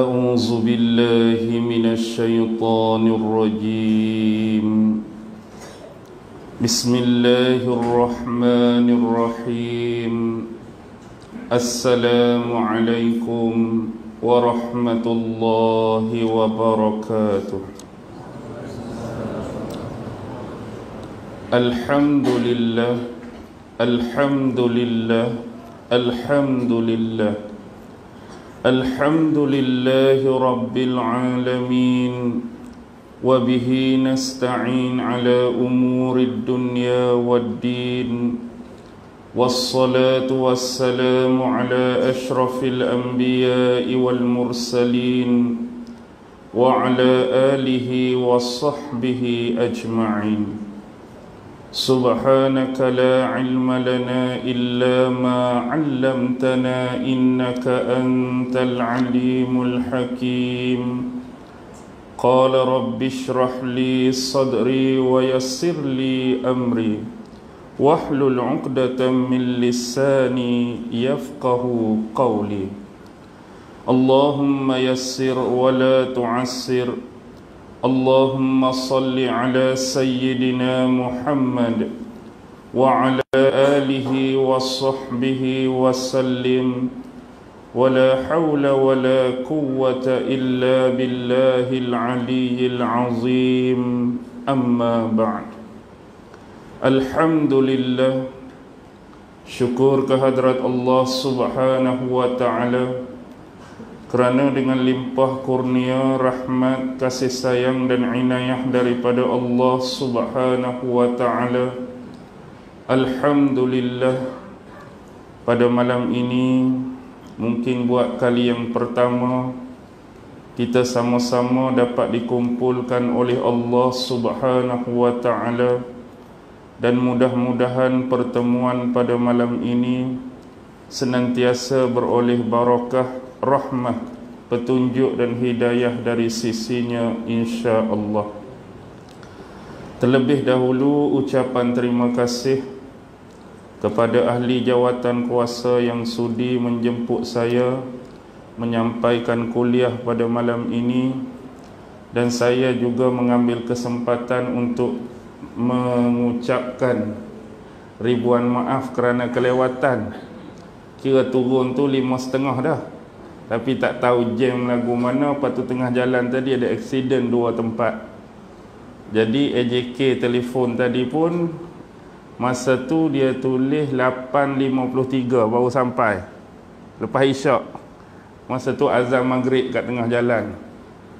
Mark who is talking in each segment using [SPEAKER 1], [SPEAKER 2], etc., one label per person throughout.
[SPEAKER 1] أعوذ بالله من الشيطان الرجيم بسم الله الرحمن الرحيم السلام عليكم ورحمة الله وبركاته الحمد لله الحمد لله الحمد لله الحمد لله رب العالمين وبه نستعين على امور الدنيا والدين والصلاه والسلام على اشرف الانبياء والمرسلين وعلى اله وصحبه اجمعين سبحانك لا علم لنا الا ما علمتنا انك انت العليم الحكيم قال رب اشرح لي صدري ويسر لي امري واحلل عقده من لساني يفقه قولي اللهم يسر ولا تعسر اللهم صل على سيدنا محمد وعلى آله وصحبه وسلم ولا حول ولا قوة إلا بالله العلي العظيم أما بعد الحمد لله شكر كهدرة الله سبحانه وتعالى kerana dengan limpah kurnia rahmat kasih sayang dan inayah daripada Allah Subhanahu wa taala alhamdulillah pada malam ini mungkin buat kali yang pertama kita sama-sama dapat dikumpulkan oleh Allah Subhanahu wa taala dan mudah-mudahan pertemuan pada malam ini senantiasa beroleh barakah Rahmat, petunjuk dan hidayah dari sisinya insya-Allah. Terlebih dahulu ucapan terima kasih kepada ahli jawatan kuasa yang sudi menjemput saya menyampaikan kuliah pada malam ini dan saya juga mengambil kesempatan untuk mengucapkan ribuan maaf kerana kelewatan kira turun tu lima setengah dah tapi tak tahu jam lagu mana lepas tu tengah jalan tadi ada accident dua tempat jadi AJK telefon tadi pun masa tu dia tulis 8.53 baru sampai lepas isyak masa tu azam maghrib kat tengah jalan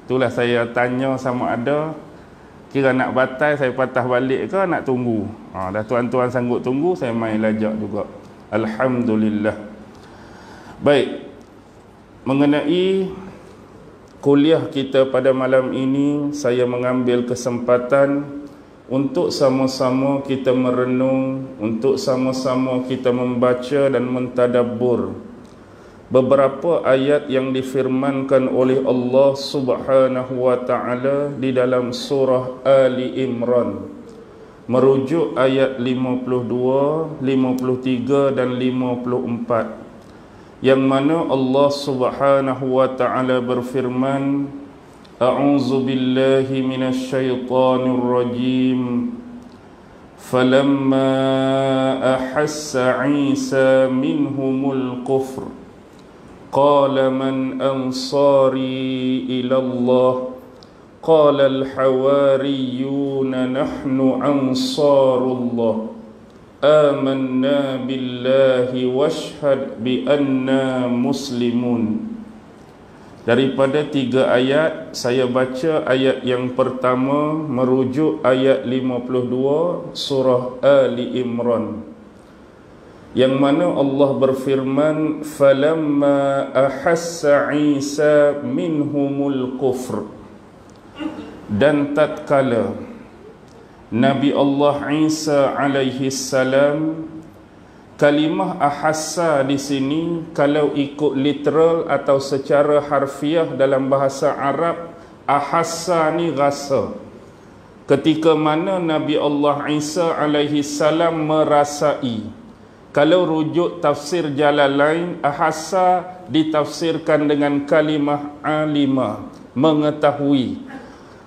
[SPEAKER 1] itulah saya tanya sama ada kira nak batal saya patah balik ke nak tunggu ha, dah tuan-tuan sanggup tunggu saya main lajak juga Alhamdulillah baik mengenai kuliah kita pada malam ini saya mengambil kesempatan untuk sama-sama kita merenung untuk sama-sama kita membaca dan mentadabbur beberapa ayat yang difirmankan oleh Allah Subhanahu wa taala di dalam surah Ali Imran merujuk ayat 52, 53 dan 54 yang mana Allah Subhanahu wa taala berfirman A'udzu billahi minasy syaithanir rajim Falamma ahassa Isa minhumul kufr Qala man ansari ila Allah Qala al-hawariyuna nahnu ansarullah آمنا بالله واشهد بأننا مسلمون Daripada tiga ayat, saya baca ayat yang pertama merujuk ayat 52 surah Ali Imran. Yang mana Allah berfirman, فَلَمَّا أَحَسَّ عِيسَى مِنْهُمُ الْكُفْرِ Dan tatkala, Nabi Allah Isa alaihi salam kalimah ahassa di sini kalau ikut literal atau secara harfiah dalam bahasa Arab ahassa ni rasa ketika mana Nabi Allah Isa alaihi salam merasai kalau rujuk tafsir jalan lain ahassa ditafsirkan dengan kalimah alimah mengetahui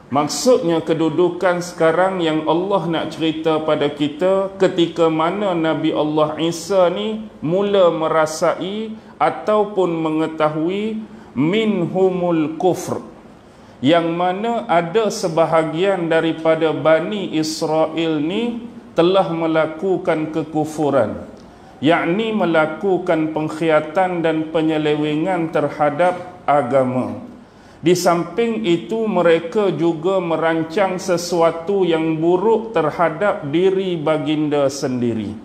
[SPEAKER 1] Maksudnya kedudukan sekarang yang Allah nak cerita pada kita ketika mana Nabi Allah Isa ni mula merasai ataupun mengetahui minhumul kufr yang mana ada sebahagian daripada Bani Israel ni telah melakukan kekufuran yakni melakukan pengkhianatan dan penyelewengan terhadap agama. Di samping itu mereka juga merancang sesuatu yang buruk terhadap diri baginda sendiri.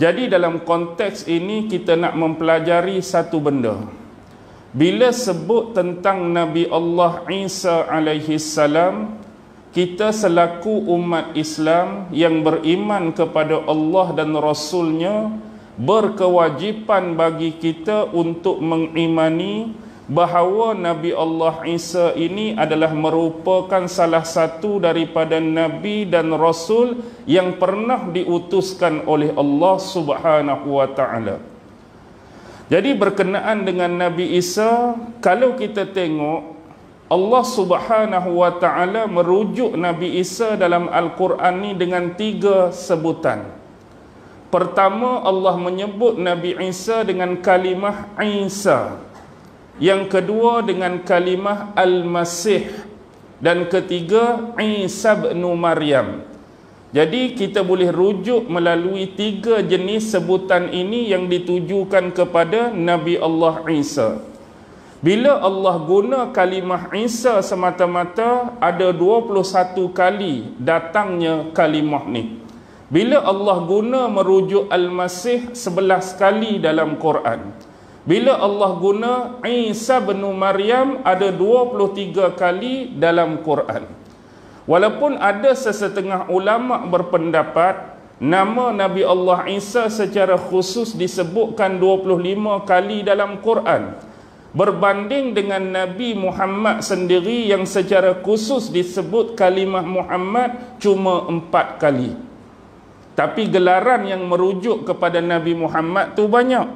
[SPEAKER 1] Jadi dalam konteks ini kita nak mempelajari satu benda. Bila sebut tentang Nabi Allah Isa alaihi salam, kita selaku umat Islam yang beriman kepada Allah dan Rasulnya berkewajipan bagi kita untuk mengimani bahawa Nabi Allah Isa ini adalah merupakan salah satu daripada nabi dan rasul yang pernah diutuskan oleh Allah Subhanahu wa taala. Jadi berkenaan dengan Nabi Isa, kalau kita tengok Allah Subhanahu wa taala merujuk Nabi Isa dalam al-Quran ini dengan tiga sebutan. Pertama Allah menyebut Nabi Isa dengan kalimah Isa yang kedua dengan kalimah al-masih dan ketiga Isa bin Maryam. Jadi kita boleh rujuk melalui tiga jenis sebutan ini yang ditujukan kepada Nabi Allah Isa. Bila Allah guna kalimah Isa semata-mata ada 21 kali datangnya kalimah ni. Bila Allah guna merujuk Al-Masih 11 kali dalam Quran. Bila Allah guna Isa bin Maryam ada 23 kali dalam Quran. Walaupun ada sesetengah ulama berpendapat nama Nabi Allah Isa secara khusus disebutkan 25 kali dalam Quran berbanding dengan Nabi Muhammad sendiri yang secara khusus disebut kalimah Muhammad cuma 4 kali. Tapi gelaran yang merujuk kepada Nabi Muhammad tu banyak.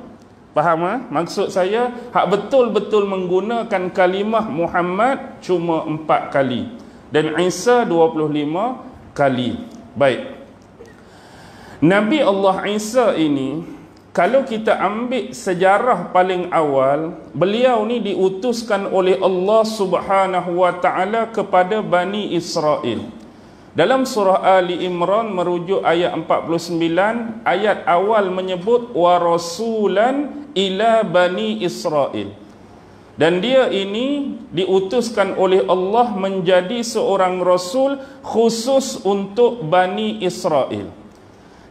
[SPEAKER 1] Faham eh? Maksud saya hak betul-betul menggunakan kalimah Muhammad cuma empat kali dan Isa lima kali. Baik. Nabi Allah Isa ini kalau kita ambil sejarah paling awal, beliau ni diutuskan oleh Allah Subhanahu kepada Bani Israel. Dalam surah Ali Imran merujuk ayat 49, ayat awal menyebut wa rasulan ila bani Israel. Dan dia ini diutuskan oleh Allah menjadi seorang rasul khusus untuk bani Israel.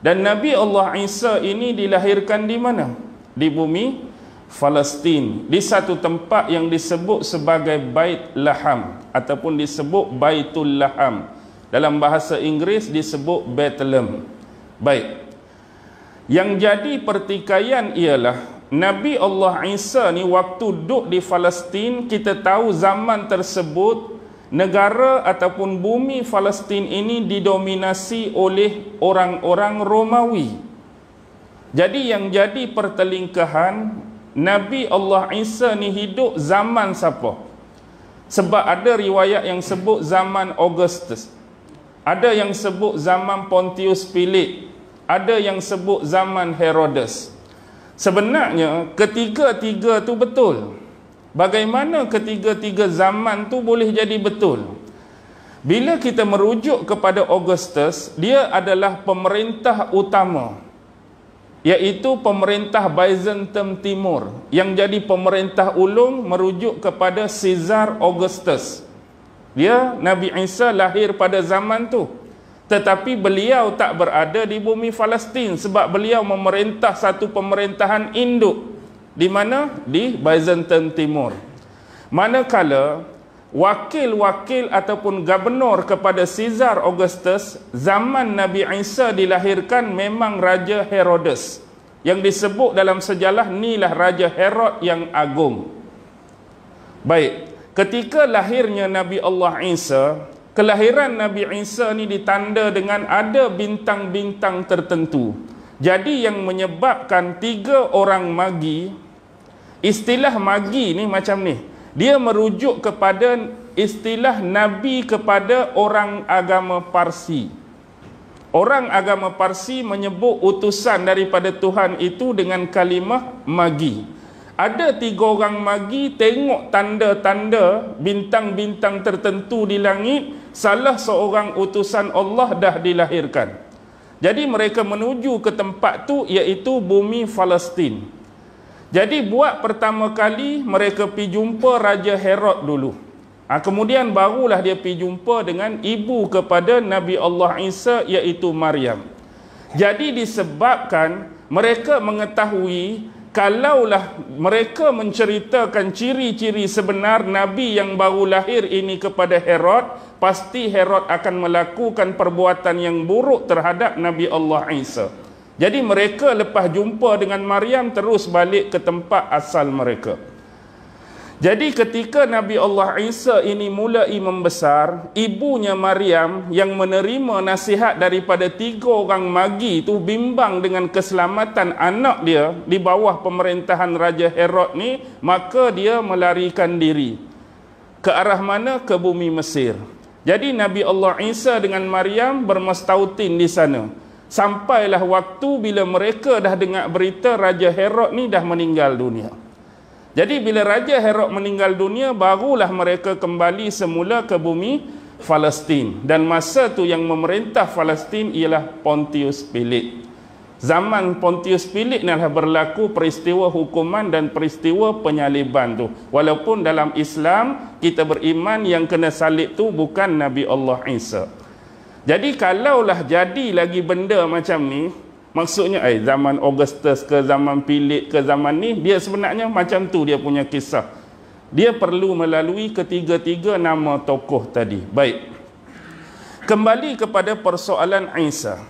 [SPEAKER 1] Dan Nabi Allah Isa ini dilahirkan di mana? Di bumi Palestin, di satu tempat yang disebut sebagai Bait Laham ataupun disebut Baitul Laham dalam bahasa Inggeris disebut Bethlehem. Baik. Yang jadi pertikaian ialah Nabi Allah Isa ni waktu duduk di Palestin kita tahu zaman tersebut negara ataupun bumi Palestin ini didominasi oleh orang-orang Romawi. Jadi yang jadi pertelingkahan Nabi Allah Isa ni hidup zaman siapa? Sebab ada riwayat yang sebut zaman Augustus. Ada yang sebut zaman Pontius Pilate, ada yang sebut zaman Herodes. Sebenarnya ketiga-tiga tu betul. Bagaimana ketiga-tiga zaman tu boleh jadi betul? Bila kita merujuk kepada Augustus, dia adalah pemerintah utama iaitu pemerintah Byzantium Timur yang jadi pemerintah ulung merujuk kepada Caesar Augustus. Dia ya, Nabi Isa lahir pada zaman tu. Tetapi beliau tak berada di bumi Palestin sebab beliau memerintah satu pemerintahan induk di mana di Byzantine Timur. Manakala wakil-wakil ataupun gubernur kepada Caesar Augustus zaman Nabi Isa dilahirkan memang raja Herodes. Yang disebut dalam sejarah inilah raja Herod yang agung. Baik, Ketika lahirnya Nabi Allah Isa, kelahiran Nabi Isa ni ditanda dengan ada bintang-bintang tertentu. Jadi yang menyebabkan tiga orang magi, istilah magi ni macam ni. Dia merujuk kepada istilah Nabi kepada orang agama Parsi. Orang agama Parsi menyebut utusan daripada Tuhan itu dengan kalimah magi. Magi ada tiga orang magi tengok tanda-tanda bintang-bintang tertentu di langit salah seorang utusan Allah dah dilahirkan jadi mereka menuju ke tempat tu iaitu bumi Palestin. Jadi buat pertama kali mereka pergi jumpa Raja Herod dulu. Ha, kemudian barulah dia pergi jumpa dengan ibu kepada Nabi Allah Isa iaitu Maryam. Jadi disebabkan mereka mengetahui kalaulah mereka menceritakan ciri-ciri sebenar nabi yang baru lahir ini kepada Herod pasti Herod akan melakukan perbuatan yang buruk terhadap Nabi Allah Isa. Jadi mereka lepas jumpa dengan Maryam terus balik ke tempat asal mereka. Jadi ketika Nabi Allah Isa ini mulai membesar, ibunya Maryam yang menerima nasihat daripada tiga orang magi itu bimbang dengan keselamatan anak dia di bawah pemerintahan Raja Herod ni, maka dia melarikan diri. Ke arah mana? Ke bumi Mesir. Jadi Nabi Allah Isa dengan Maryam bermastautin di sana. Sampailah waktu bila mereka dah dengar berita Raja Herod ni dah meninggal dunia. Jadi bila Raja Herod meninggal dunia barulah mereka kembali semula ke bumi Palestin dan masa tu yang memerintah Palestin ialah Pontius Pilate. Zaman Pontius Pilate inilah berlaku peristiwa hukuman dan peristiwa penyaliban tu. Walaupun dalam Islam kita beriman yang kena salib tu bukan Nabi Allah Isa. Jadi kalaulah jadi lagi benda macam ni, Maksudnya eh, zaman Augustus ke zaman Philip ke zaman ni Dia sebenarnya macam tu dia punya kisah Dia perlu melalui ketiga-tiga nama tokoh tadi Baik Kembali kepada persoalan Isa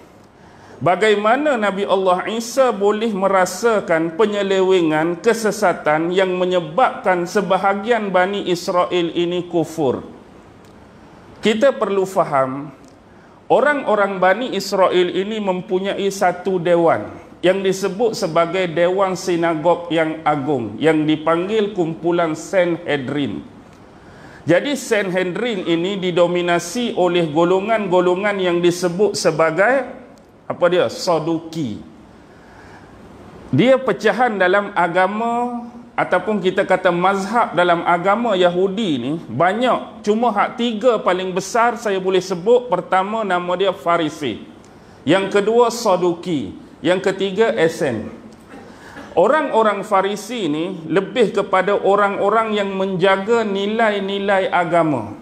[SPEAKER 1] Bagaimana Nabi Allah Isa boleh merasakan penyelewengan kesesatan yang menyebabkan sebahagian Bani Israel ini kufur? Kita perlu faham Orang-orang Bani Israel ini mempunyai satu dewan yang disebut sebagai Dewan Sinagog yang Agung yang dipanggil kumpulan Sanhedrin. Jadi Sanhedrin ini didominasi oleh golongan-golongan yang disebut sebagai apa dia? Saduki. Dia pecahan dalam agama ataupun kita kata mazhab dalam agama Yahudi ni banyak cuma hak tiga paling besar saya boleh sebut pertama nama dia Farisi yang kedua Saduki yang ketiga Esen orang-orang Farisi ni lebih kepada orang-orang yang menjaga nilai-nilai agama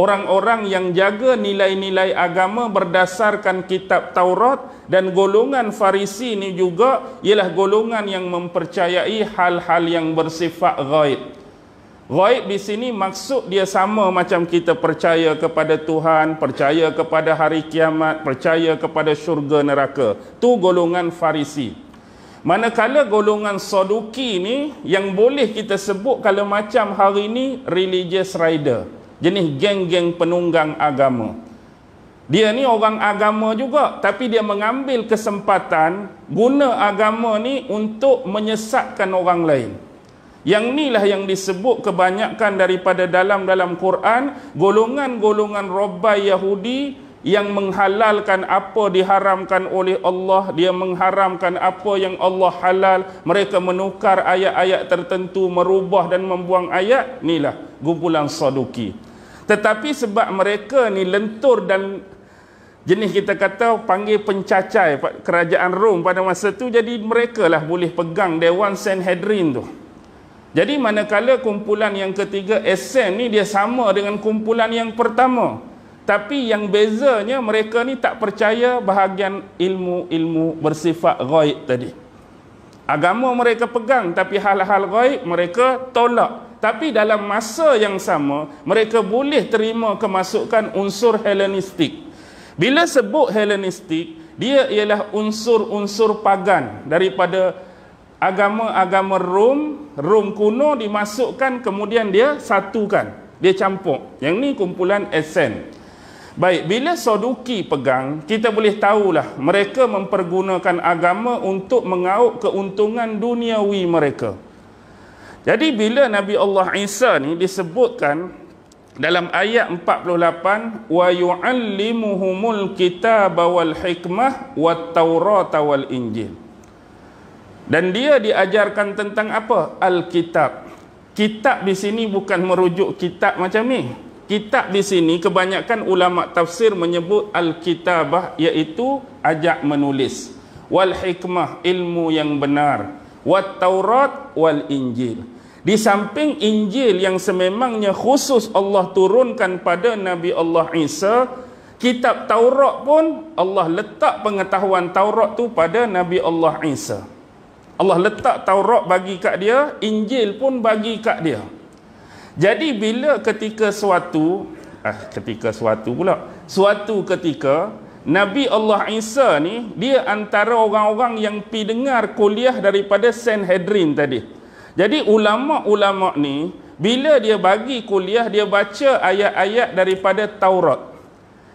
[SPEAKER 1] orang-orang yang jaga nilai-nilai agama berdasarkan kitab Taurat dan golongan farisi ini juga ialah golongan yang mempercayai hal-hal yang bersifat ghaib ghaib di sini maksud dia sama macam kita percaya kepada Tuhan percaya kepada hari kiamat percaya kepada syurga neraka tu golongan farisi manakala golongan soduki ni yang boleh kita sebut kalau macam hari ini religious rider jenis geng-geng penunggang agama. Dia ni orang agama juga tapi dia mengambil kesempatan guna agama ni untuk menyesatkan orang lain. Yang ni lah yang disebut kebanyakan daripada dalam-dalam Quran golongan-golongan robai Yahudi yang menghalalkan apa diharamkan oleh Allah, dia mengharamkan apa yang Allah halal, mereka menukar ayat-ayat tertentu, merubah dan membuang ayat, inilah kumpulan Saduki. Tetapi sebab mereka ni lentur dan jenis kita kata panggil pencacai kerajaan Rom pada masa tu jadi mereka lah boleh pegang Dewan Sanhedrin tu jadi manakala kumpulan yang ketiga Esen ni dia sama dengan kumpulan yang pertama tapi yang bezanya mereka ni tak percaya bahagian ilmu-ilmu bersifat ghaib tadi agama mereka pegang tapi hal-hal ghaib mereka tolak tapi dalam masa yang sama mereka boleh terima kemasukan unsur Hellenistik bila sebut Hellenistik, dia ialah unsur-unsur pagan daripada agama-agama Rom, Rom kuno dimasukkan kemudian dia satukan, dia campur. Yang ni kumpulan Essen. Baik, bila Soduki pegang, kita boleh tahulah mereka mempergunakan agama untuk mengauk keuntungan duniawi mereka. Jadi bila Nabi Allah Isa ni disebutkan dalam ayat 48 wa yuallimuhumul kitab wal hikmah wat taurata wal injil dan dia diajarkan tentang apa alkitab kitab di sini bukan merujuk kitab macam ni kitab di sini kebanyakan ulama tafsir menyebut alkitabah iaitu ajak menulis wal hikmah ilmu yang benar wat taurat wal injil di samping Injil yang sememangnya khusus Allah turunkan pada Nabi Allah Isa, kitab Taurat pun Allah letak pengetahuan Taurat tu pada Nabi Allah Isa. Allah letak Taurat bagi kat dia, Injil pun bagi kat dia. Jadi bila ketika suatu ah ketika suatu pula, suatu ketika Nabi Allah Isa ni dia antara orang-orang yang pi dengar kuliah daripada Sanhedrin tadi. Jadi ulama-ulama ni bila dia bagi kuliah dia baca ayat-ayat daripada Taurat.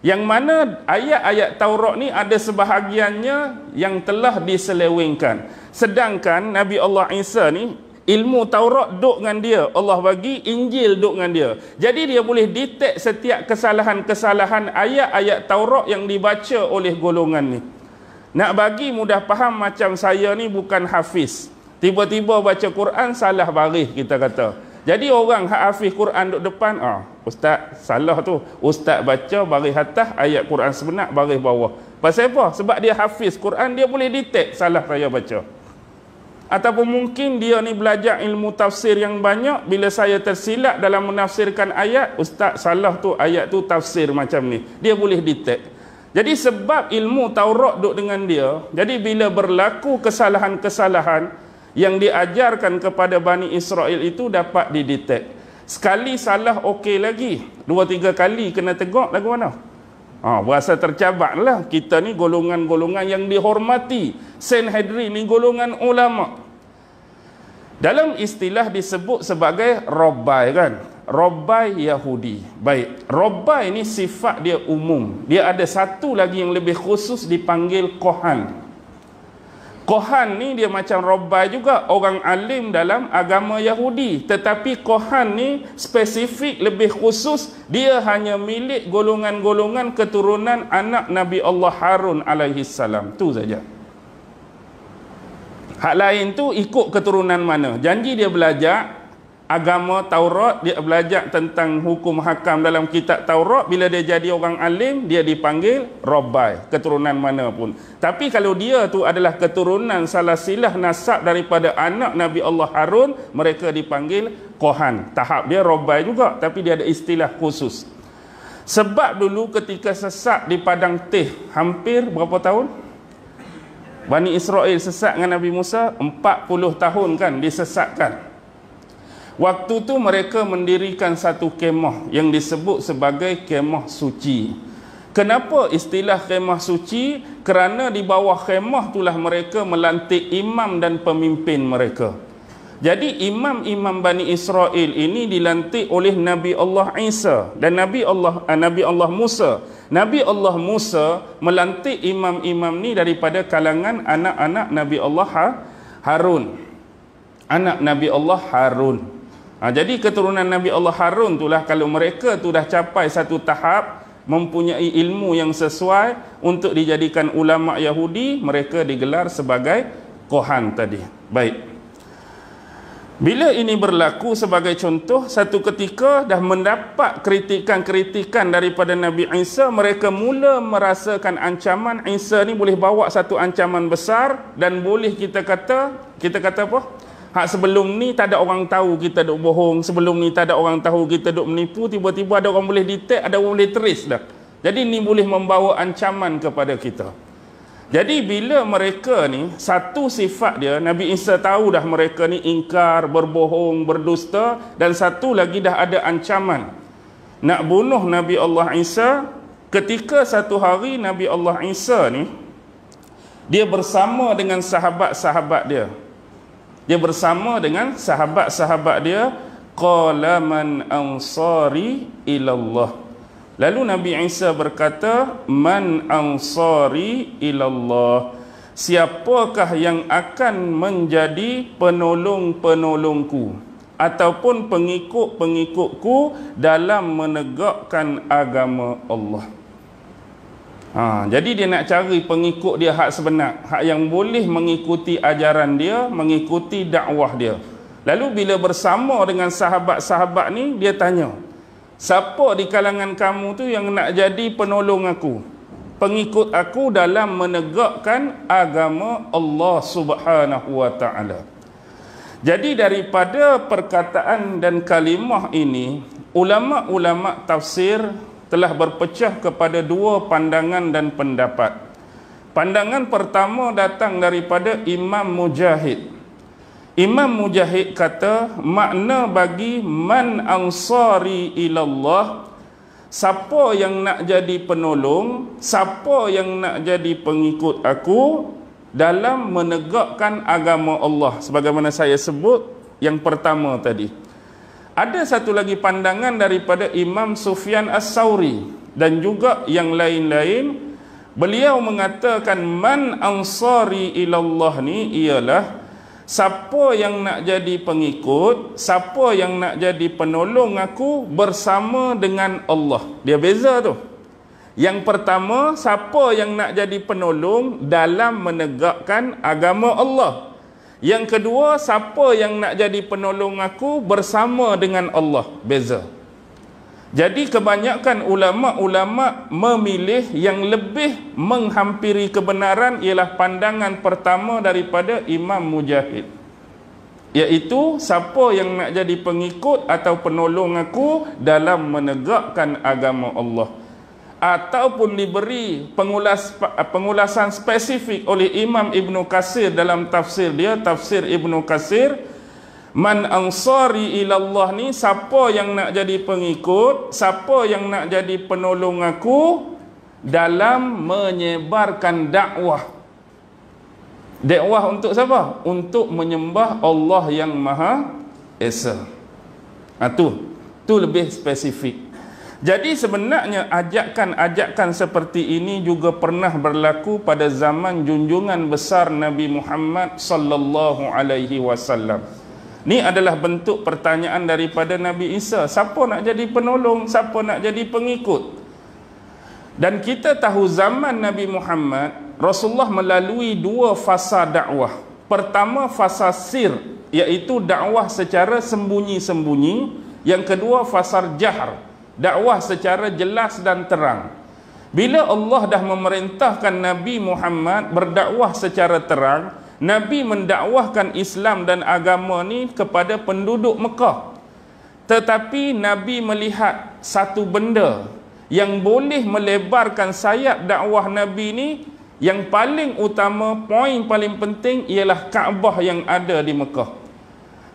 [SPEAKER 1] Yang mana ayat-ayat Taurat ni ada sebahagiannya yang telah diselewengkan. Sedangkan Nabi Allah Isa ni ilmu Taurat duk dengan dia. Allah bagi Injil duk dengan dia. Jadi dia boleh detect setiap kesalahan-kesalahan ayat-ayat Taurat yang dibaca oleh golongan ni. Nak bagi mudah faham macam saya ni bukan hafiz. Tiba-tiba baca Quran salah baris kita kata. Jadi orang hak hafiz Quran duk depan, ah, ustaz salah tu. Ustaz baca baris atas ayat Quran sebenar baris bawah. Pasal apa? Sebab dia hafiz Quran, dia boleh detect salah saya baca. Ataupun mungkin dia ni belajar ilmu tafsir yang banyak Bila saya tersilap dalam menafsirkan ayat Ustaz salah tu ayat tu tafsir macam ni Dia boleh detect Jadi sebab ilmu Taurat duduk dengan dia Jadi bila berlaku kesalahan-kesalahan yang diajarkan kepada Bani Israel itu dapat didetek. Sekali salah okey lagi. Dua tiga kali kena tegak lagu mana? Ha, berasa tercabak lah. Kita ni golongan-golongan yang dihormati. Saint Sanhedrin ni golongan ulama. Dalam istilah disebut sebagai Rabbai kan? Rabbai Yahudi. Baik. Rabbai ni sifat dia umum. Dia ada satu lagi yang lebih khusus dipanggil Kohan. Kohan ni dia macam Rabbah juga orang alim dalam agama Yahudi tetapi Kohan ni spesifik lebih khusus dia hanya milik golongan-golongan keturunan anak Nabi Allah Harun alaihi salam tu saja Hak lain tu ikut keturunan mana janji dia belajar agama Taurat dia belajar tentang hukum hakam dalam kitab Taurat bila dia jadi orang alim dia dipanggil Rabbai keturunan mana pun tapi kalau dia tu adalah keturunan salah silah nasab daripada anak Nabi Allah Harun mereka dipanggil Kohan tahap dia Rabbai juga tapi dia ada istilah khusus sebab dulu ketika sesak di Padang Teh hampir berapa tahun? Bani Israel sesak dengan Nabi Musa 40 tahun kan disesakkan. Waktu tu mereka mendirikan satu kemah yang disebut sebagai kemah suci. Kenapa istilah kemah suci? Kerana di bawah kemah itulah mereka melantik imam dan pemimpin mereka. Jadi imam-imam Bani Israel ini dilantik oleh Nabi Allah Isa dan Nabi Allah eh, Nabi Allah Musa. Nabi Allah Musa melantik imam-imam ni daripada kalangan anak-anak Nabi Allah ha-, Harun. Anak Nabi Allah Harun. Ha, jadi keturunan Nabi Allah Harun itulah kalau mereka tu dah capai satu tahap mempunyai ilmu yang sesuai untuk dijadikan ulama Yahudi mereka digelar sebagai kohan tadi. Baik. Bila ini berlaku sebagai contoh satu ketika dah mendapat kritikan-kritikan daripada Nabi Isa mereka mula merasakan ancaman Isa ni boleh bawa satu ancaman besar dan boleh kita kata kita kata apa? Hak sebelum ni tak ada orang tahu kita duk bohong, sebelum ni tak ada orang tahu kita duk menipu, tiba-tiba ada orang boleh detect, ada orang boleh trace dah. Jadi ni boleh membawa ancaman kepada kita. Jadi bila mereka ni satu sifat dia Nabi Isa tahu dah mereka ni ingkar, berbohong, berdusta dan satu lagi dah ada ancaman nak bunuh Nabi Allah Isa ketika satu hari Nabi Allah Isa ni dia bersama dengan sahabat-sahabat dia dia bersama dengan sahabat-sahabat dia qala man ansari ilallah lalu nabi Isa berkata man ansari ilallah siapakah yang akan menjadi penolong-penolongku ataupun pengikut-pengikutku dalam menegakkan agama Allah. Ha, jadi dia nak cari pengikut dia hak sebenar, hak yang boleh mengikuti ajaran dia, mengikuti dakwah dia. Lalu bila bersama dengan sahabat-sahabat ni, dia tanya, siapa di kalangan kamu tu yang nak jadi penolong aku? Pengikut aku dalam menegakkan agama Allah Subhanahu wa taala. Jadi daripada perkataan dan kalimah ini, ulama-ulama tafsir telah berpecah kepada dua pandangan dan pendapat. Pandangan pertama datang daripada Imam Mujahid. Imam Mujahid kata, makna bagi man ansari ilallah, siapa yang nak jadi penolong, siapa yang nak jadi pengikut aku dalam menegakkan agama Allah sebagaimana saya sebut yang pertama tadi. Ada satu lagi pandangan daripada Imam Sufyan As-Sawri dan juga yang lain-lain. Beliau mengatakan man ansari ilallah ni ialah siapa yang nak jadi pengikut, siapa yang nak jadi penolong aku bersama dengan Allah. Dia beza tu. Yang pertama, siapa yang nak jadi penolong dalam menegakkan agama Allah yang kedua, siapa yang nak jadi penolong aku bersama dengan Allah. Beza. Jadi kebanyakan ulama-ulama memilih yang lebih menghampiri kebenaran ialah pandangan pertama daripada Imam Mujahid. Iaitu siapa yang nak jadi pengikut atau penolong aku dalam menegakkan agama Allah ataupun diberi pengulas, pengulasan spesifik oleh Imam Ibn Qasir dalam tafsir dia, tafsir Ibn Qasir Man ansari ilallah ni siapa yang nak jadi pengikut, siapa yang nak jadi penolong aku dalam menyebarkan dakwah. Dakwah untuk siapa? Untuk menyembah Allah yang Maha Esa. Ah tu, tu lebih spesifik. Jadi sebenarnya ajakan-ajakan seperti ini juga pernah berlaku pada zaman junjungan besar Nabi Muhammad sallallahu alaihi wasallam. Ini adalah bentuk pertanyaan daripada Nabi Isa, siapa nak jadi penolong, siapa nak jadi pengikut? Dan kita tahu zaman Nabi Muhammad, Rasulullah melalui dua fasa dakwah. Pertama fasa sir, iaitu dakwah secara sembunyi-sembunyi, yang kedua fasa jahr, dakwah secara jelas dan terang bila Allah dah memerintahkan Nabi Muhammad berdakwah secara terang Nabi mendakwahkan Islam dan agama ni kepada penduduk Mekah tetapi Nabi melihat satu benda yang boleh melebarkan sayap dakwah Nabi ni yang paling utama, poin paling penting ialah Kaabah yang ada di Mekah.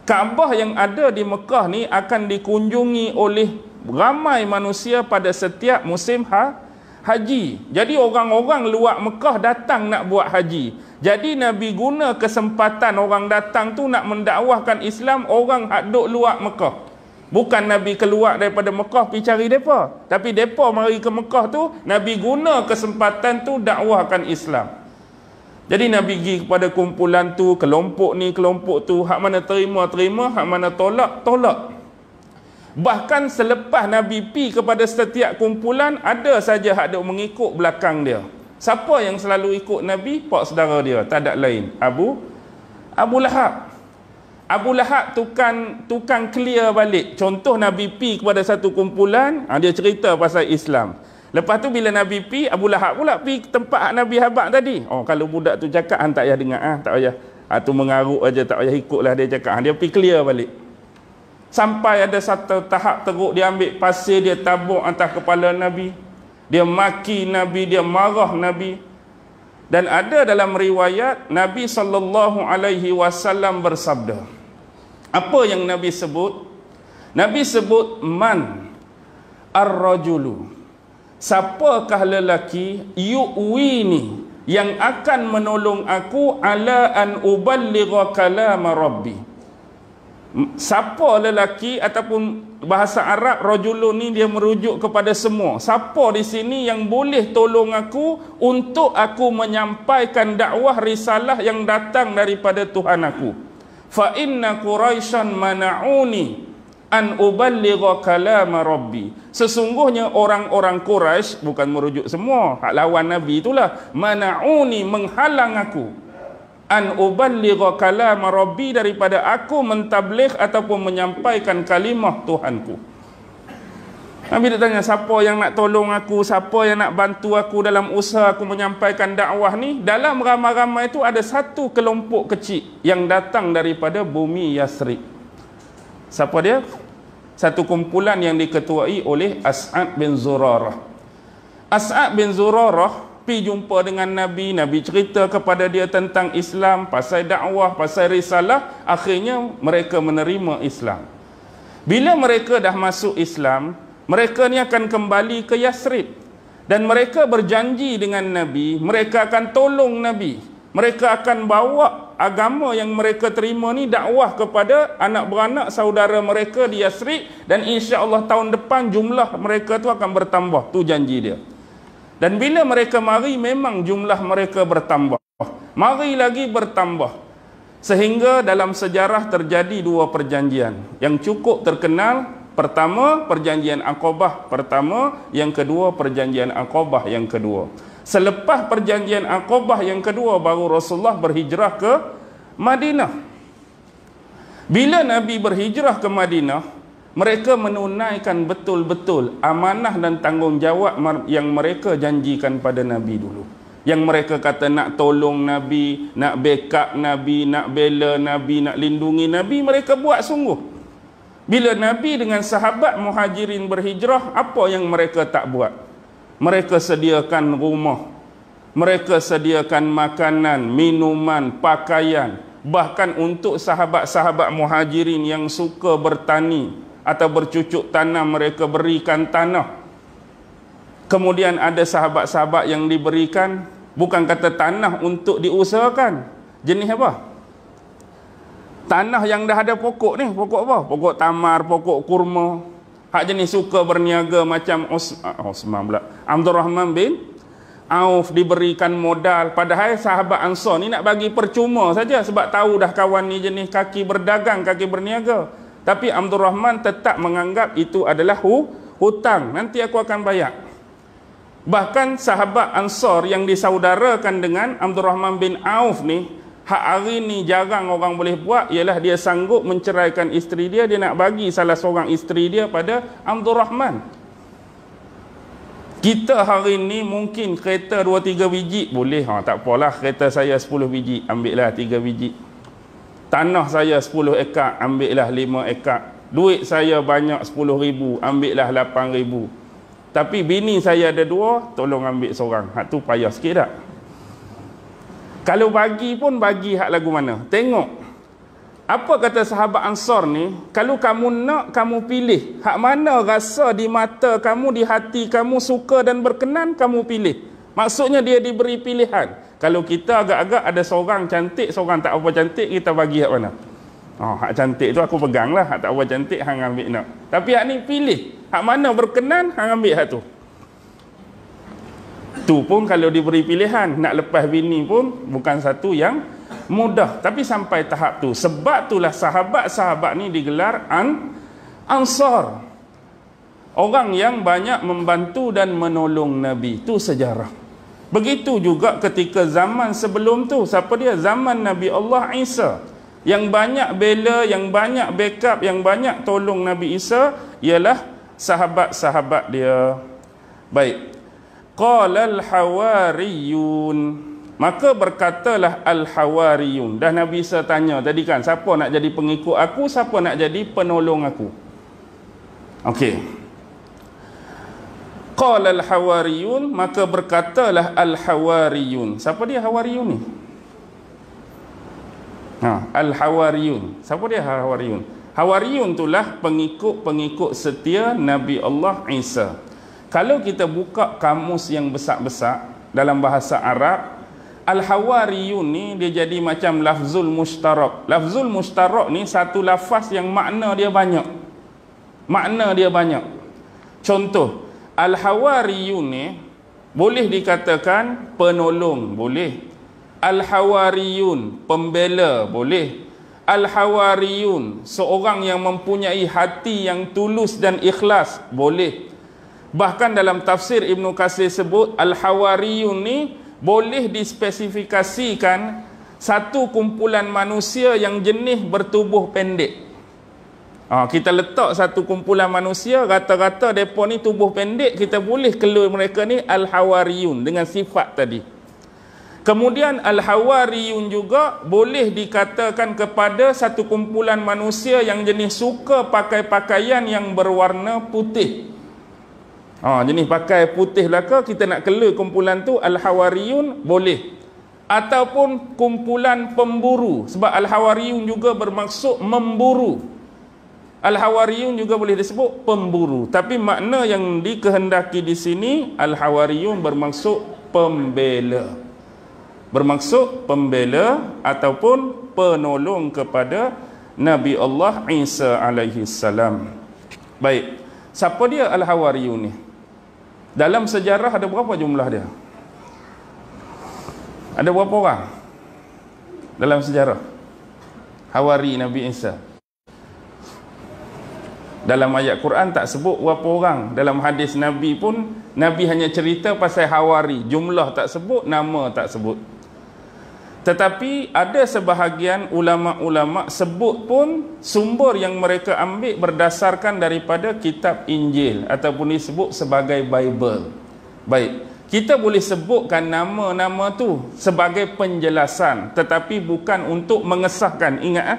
[SPEAKER 1] Kaabah yang ada di Mekah ni akan dikunjungi oleh ramai manusia pada setiap musim ha, haji. Jadi orang-orang luar Mekah datang nak buat haji. Jadi Nabi guna kesempatan orang datang tu nak mendakwahkan Islam orang hak luar Mekah. Bukan Nabi keluar daripada Mekah pergi cari mereka. Tapi mereka mari ke Mekah tu, Nabi guna kesempatan tu dakwahkan Islam. Jadi Nabi pergi kepada kumpulan tu, kelompok ni, kelompok tu, hak mana terima, terima, hak mana tolak, tolak. Bahkan selepas Nabi pi kepada setiap kumpulan ada saja hak dok mengikut belakang dia. Siapa yang selalu ikut Nabi? Pak saudara dia, tak ada lain. Abu Abu Lahab. Abu Lahab tukang tukang clear balik. Contoh Nabi pi kepada satu kumpulan, ah, dia cerita pasal Islam. Lepas tu bila Nabi pi, Abu Lahab pula pi tempat Nabi Habak tadi. Oh kalau budak tu cakap han tak payah dengar ah, tak payah. Ah tu mengaruk aja tak payah ikutlah dia cakap. Ah, dia pi clear balik. Sampai ada satu tahap teruk dia ambil pasir dia tabuk atas kepala Nabi. Dia maki Nabi, dia marah Nabi. Dan ada dalam riwayat Nabi sallallahu alaihi wasallam bersabda. Apa yang Nabi sebut? Nabi sebut man ar-rajulu. Siapakah lelaki yu'wini yang akan menolong aku ala an uballigha kalama rabbi? siapa lelaki ataupun bahasa Arab rajulun ni dia merujuk kepada semua siapa di sini yang boleh tolong aku untuk aku menyampaikan dakwah risalah yang datang daripada Tuhan aku fa inna quraishan mana'uni an uballigha kalam rabbi sesungguhnya orang-orang Quraisy bukan merujuk semua hak lawan nabi itulah mana'uni menghalang aku an uballigha kalam rabbi daripada aku mentabligh ataupun menyampaikan kalimah Tuhanku. Nabi dia tanya siapa yang nak tolong aku, siapa yang nak bantu aku dalam usaha aku menyampaikan dakwah ni? Dalam ramai-ramai itu ada satu kelompok kecil yang datang daripada bumi Yasrib. Siapa dia? Satu kumpulan yang diketuai oleh As'ad bin Zurarah. As'ad bin Zurarah pi jumpa dengan Nabi, Nabi cerita kepada dia tentang Islam, pasal dakwah, pasal risalah, akhirnya mereka menerima Islam. Bila mereka dah masuk Islam, mereka ni akan kembali ke Yasrib. Dan mereka berjanji dengan Nabi, mereka akan tolong Nabi. Mereka akan bawa agama yang mereka terima ni dakwah kepada anak beranak saudara mereka di Yasrib dan insya-Allah tahun depan jumlah mereka tu akan bertambah. Tu janji dia. Dan bila mereka mari memang jumlah mereka bertambah. Mari lagi bertambah. Sehingga dalam sejarah terjadi dua perjanjian yang cukup terkenal. Pertama perjanjian Aqabah pertama, yang kedua perjanjian Aqabah yang kedua. Selepas perjanjian Aqabah yang kedua baru Rasulullah berhijrah ke Madinah. Bila Nabi berhijrah ke Madinah, mereka menunaikan betul-betul amanah dan tanggungjawab yang mereka janjikan pada Nabi dulu yang mereka kata nak tolong Nabi nak backup Nabi nak bela Nabi nak lindungi Nabi mereka buat sungguh bila Nabi dengan sahabat muhajirin berhijrah apa yang mereka tak buat mereka sediakan rumah mereka sediakan makanan minuman pakaian bahkan untuk sahabat-sahabat muhajirin yang suka bertani atau bercucuk tanah mereka berikan tanah kemudian ada sahabat-sahabat yang diberikan bukan kata tanah untuk diusahakan jenis apa tanah yang dah ada pokok ni pokok apa pokok tamar pokok kurma hak jenis suka berniaga macam os. Ah, Osman pula Abdul Rahman bin Auf diberikan modal padahal sahabat Ansar ni nak bagi percuma saja sebab tahu dah kawan ni jenis kaki berdagang kaki berniaga tapi Abdul Rahman tetap menganggap itu adalah hu, hutang. Nanti aku akan bayar. Bahkan sahabat Ansar yang disaudarakan dengan Abdul Rahman bin Auf ni, hak hari ni jarang orang boleh buat ialah dia sanggup menceraikan isteri dia, dia nak bagi salah seorang isteri dia pada Abdul Rahman. Kita hari ni mungkin kereta 2 3 biji boleh ha tak apalah kereta saya 10 biji Ambillah lah 3 biji tanah saya 10 ekar ambillah 5 ekar duit saya banyak 10 ribu ambillah 8 ribu tapi bini saya ada dua tolong ambil seorang hak tu payah sikit tak kalau bagi pun bagi hak lagu mana tengok apa kata sahabat Ansar ni kalau kamu nak kamu pilih hak mana rasa di mata kamu di hati kamu suka dan berkenan kamu pilih maksudnya dia diberi pilihan kalau kita agak-agak ada seorang cantik seorang tak apa cantik kita bagi hak mana oh, hak cantik tu aku pegang lah hak tak apa cantik hang ambil nak tapi hak ni pilih hak mana berkenan hang ambil hak tu tu pun kalau diberi pilihan nak lepas bini pun bukan satu yang mudah tapi sampai tahap tu sebab itulah sahabat-sahabat ni digelar an ansar orang yang banyak membantu dan menolong nabi itu sejarah Begitu juga ketika zaman sebelum tu, siapa dia? Zaman Nabi Allah Isa. Yang banyak bela, yang banyak backup, yang banyak tolong Nabi Isa ialah sahabat-sahabat dia. Baik. Qalal hawariyun. Maka berkatalah al-hawariyun. Dah Nabi Isa tanya tadi kan, siapa nak jadi pengikut aku, siapa nak jadi penolong aku? Okey qala al-hawariyun maka berkatalah al-hawariyun. Siapa dia hawariyun ni? Ha, al-hawariyun. Siapa dia hawariyun? Hawariyun itulah pengikut-pengikut setia Nabi Allah Isa. Kalau kita buka kamus yang besar-besar dalam bahasa Arab, Al-Hawariyun ni dia jadi macam lafzul mushtarak. Lafzul mushtarak ni satu lafaz yang makna dia banyak. Makna dia banyak. Contoh, Al-Hawariyun ni boleh dikatakan penolong boleh. Al-Hawariyun pembela boleh. Al-Hawariyun seorang yang mempunyai hati yang tulus dan ikhlas boleh. Bahkan dalam tafsir Ibn Qasir sebut Al-Hawariyun ni boleh dispesifikasikan satu kumpulan manusia yang jenis bertubuh pendek. Ha, kita letak satu kumpulan manusia, rata-rata mereka ni tubuh pendek, kita boleh keluar mereka ni Al-Hawariyun dengan sifat tadi. Kemudian Al-Hawariyun juga boleh dikatakan kepada satu kumpulan manusia yang jenis suka pakai pakaian yang berwarna putih. Ha, jenis pakai putih laka, kita nak keluar kumpulan tu Al-Hawariyun boleh. Ataupun kumpulan pemburu. Sebab Al-Hawariyun juga bermaksud Memburu. Al-Hawariyun juga boleh disebut pemburu. Tapi makna yang dikehendaki di sini, Al-Hawariyun bermaksud pembela. Bermaksud pembela ataupun penolong kepada Nabi Allah Isa alaihi salam. Baik. Siapa dia Al-Hawariyun ni? Dalam sejarah ada berapa jumlah dia? Ada berapa orang? Dalam sejarah. Hawari Nabi Isa dalam ayat Quran tak sebut berapa orang dalam hadis Nabi pun Nabi hanya cerita pasal hawari jumlah tak sebut nama tak sebut tetapi ada sebahagian ulama-ulama sebut pun sumber yang mereka ambil berdasarkan daripada kitab Injil ataupun disebut sebagai Bible. Baik, kita boleh sebutkan nama-nama tu sebagai penjelasan tetapi bukan untuk mengesahkan. Ingat eh?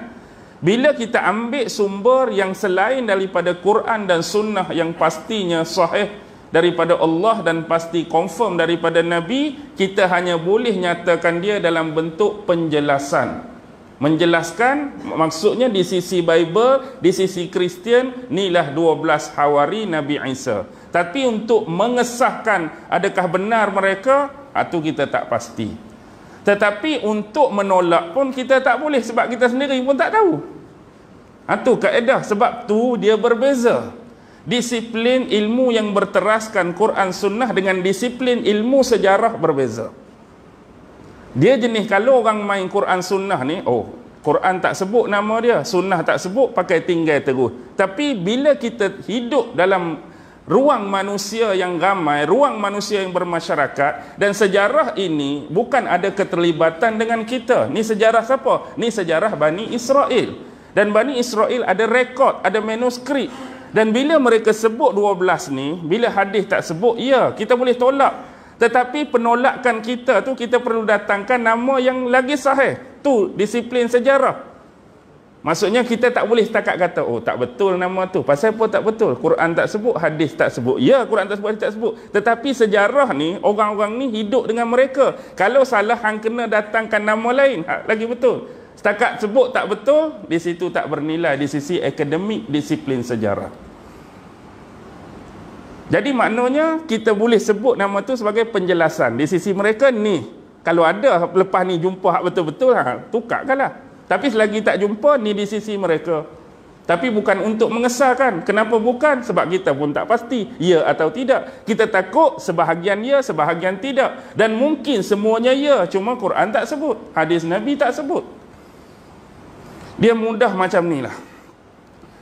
[SPEAKER 1] Bila kita ambil sumber yang selain daripada Quran dan sunnah yang pastinya sahih daripada Allah dan pasti confirm daripada Nabi, kita hanya boleh nyatakan dia dalam bentuk penjelasan. Menjelaskan maksudnya di sisi Bible, di sisi Kristian, inilah 12 hawari Nabi Isa. Tapi untuk mengesahkan adakah benar mereka, itu kita tak pasti. Tetapi untuk menolak pun kita tak boleh sebab kita sendiri pun tak tahu. Itu kaedah. Sebab tu dia berbeza. Disiplin ilmu yang berteraskan Quran Sunnah dengan disiplin ilmu sejarah berbeza. Dia jenis kalau orang main Quran Sunnah ni, oh Quran tak sebut nama dia, Sunnah tak sebut pakai tinggal terus. Tapi bila kita hidup dalam ruang manusia yang ramai, ruang manusia yang bermasyarakat dan sejarah ini bukan ada keterlibatan dengan kita. Ni sejarah siapa? Ni sejarah Bani Israel. Dan Bani Israel ada rekod, ada manuskrip. Dan bila mereka sebut 12 ni, bila hadis tak sebut, ya, kita boleh tolak. Tetapi penolakan kita tu kita perlu datangkan nama yang lagi sahih. Tu disiplin sejarah. Maksudnya kita tak boleh setakat kata oh tak betul nama tu. Pasal apa tak betul? Quran tak sebut, hadis tak sebut. Ya, Quran tak sebut, hadis tak sebut. Tetapi sejarah ni orang-orang ni hidup dengan mereka. Kalau salah hang kena datangkan nama lain. Ha, lagi betul. Setakat sebut tak betul, di situ tak bernilai di sisi akademik disiplin sejarah. Jadi maknanya kita boleh sebut nama tu sebagai penjelasan di sisi mereka ni. Kalau ada lepas ni jumpa hak betul-betul, ha, tukarkanlah. -betul, tapi selagi tak jumpa ni di sisi mereka. Tapi bukan untuk mengesahkan. Kenapa bukan? Sebab kita pun tak pasti ya atau tidak. Kita takut sebahagian ya, sebahagian tidak. Dan mungkin semuanya ya, cuma Quran tak sebut. Hadis Nabi tak sebut. Dia mudah macam ni lah.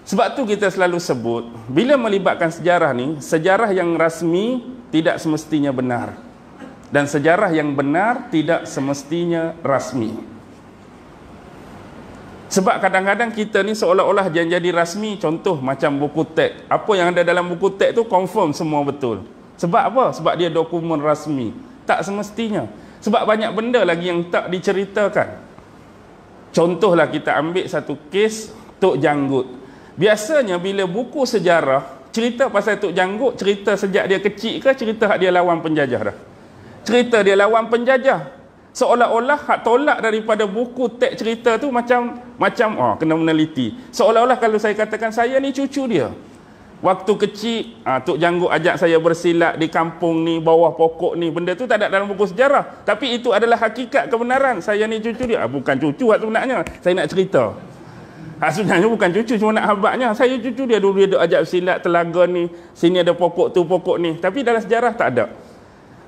[SPEAKER 1] Sebab tu kita selalu sebut, bila melibatkan sejarah ni, sejarah yang rasmi tidak semestinya benar. Dan sejarah yang benar tidak semestinya rasmi. Sebab kadang-kadang kita ni seolah-olah jadi rasmi contoh macam buku teks. Apa yang ada dalam buku teks tu confirm semua betul. Sebab apa? Sebab dia dokumen rasmi. Tak semestinya. Sebab banyak benda lagi yang tak diceritakan. Contohlah kita ambil satu kes Tok Janggut. Biasanya bila buku sejarah cerita pasal Tok Janggut, cerita sejak dia kecil ke cerita hak dia lawan penjajah dah? Cerita dia lawan penjajah seolah-olah hak tolak daripada buku teks cerita tu macam macam oh kena meneliti seolah-olah kalau saya katakan saya ni cucu dia waktu kecil ah, tok janggut ajak saya bersilat di kampung ni bawah pokok ni benda tu tak ada dalam buku sejarah tapi itu adalah hakikat kebenaran saya ni cucu dia ah, bukan cucu hak sebenarnya saya nak cerita hak sebenarnya bukan cucu cuma nak habaknya saya cucu dia dulu dia ajak bersilat telaga ni sini ada pokok tu pokok ni tapi dalam sejarah tak ada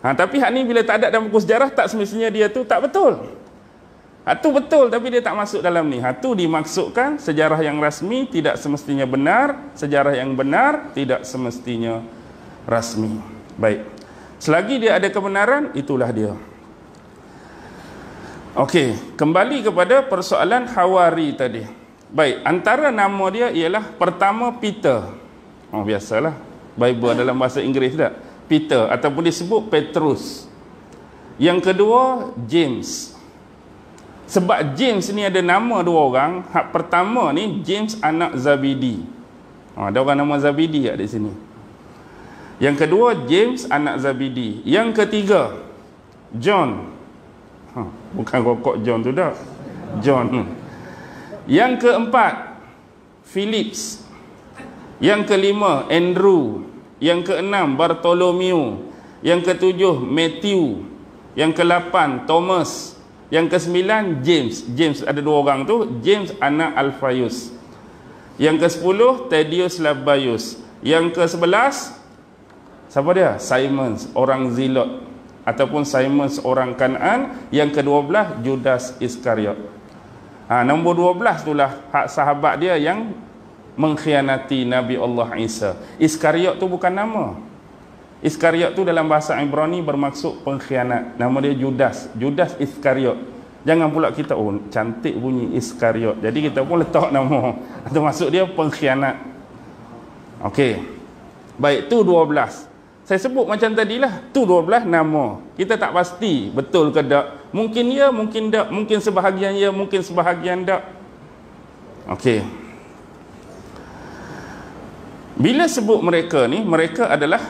[SPEAKER 1] Ha, tapi hak ni bila tak ada dalam buku sejarah tak semestinya dia tu tak betul. Hak tu betul tapi dia tak masuk dalam ni. Hak tu dimaksudkan sejarah yang rasmi tidak semestinya benar, sejarah yang benar tidak semestinya rasmi. Baik. Selagi dia ada kebenaran itulah dia. Okey, kembali kepada persoalan Hawari tadi. Baik, antara nama dia ialah pertama Peter. Oh biasalah. Bible dalam bahasa Inggeris tak? Peter ataupun disebut Petrus. Yang kedua James. Sebab James ni ada nama dua orang, hak pertama ni James anak Zabidi. Ha, ada orang nama Zabidi kat di sini. Yang kedua James anak Zabidi. Yang ketiga John. Ha, bukan rokok John tu dah. John. Yang keempat Philips. Yang kelima Andrew. Yang keenam Bartolomeo. Yang ketujuh Matthew. Yang kelapan Thomas. Yang kesembilan James. James ada dua orang tu. James anak Alfayus. Yang ke sepuluh Thaddeus Labayus. Yang ke sebelas siapa dia? Simon orang Zilot ataupun Simon orang Kanaan yang ke belas Judas Iskariot. Ha, nombor dua belas itulah hak sahabat dia yang mengkhianati Nabi Allah Isa. Iskariot tu bukan nama. Iskariot tu dalam bahasa Ibrani bermaksud pengkhianat. Nama dia Judas. Judas Iskariot. Jangan pula kita oh cantik bunyi Iskariot. Jadi kita pun letak nama. Itu maksud dia pengkhianat. Okey. Baik tu 12. Saya sebut macam tadilah. Tu 12 nama. Kita tak pasti betul ke tak. Mungkin ya, mungkin tak. Mungkin sebahagian ya, mungkin sebahagian tak. Okey. Bila sebut mereka ni, mereka adalah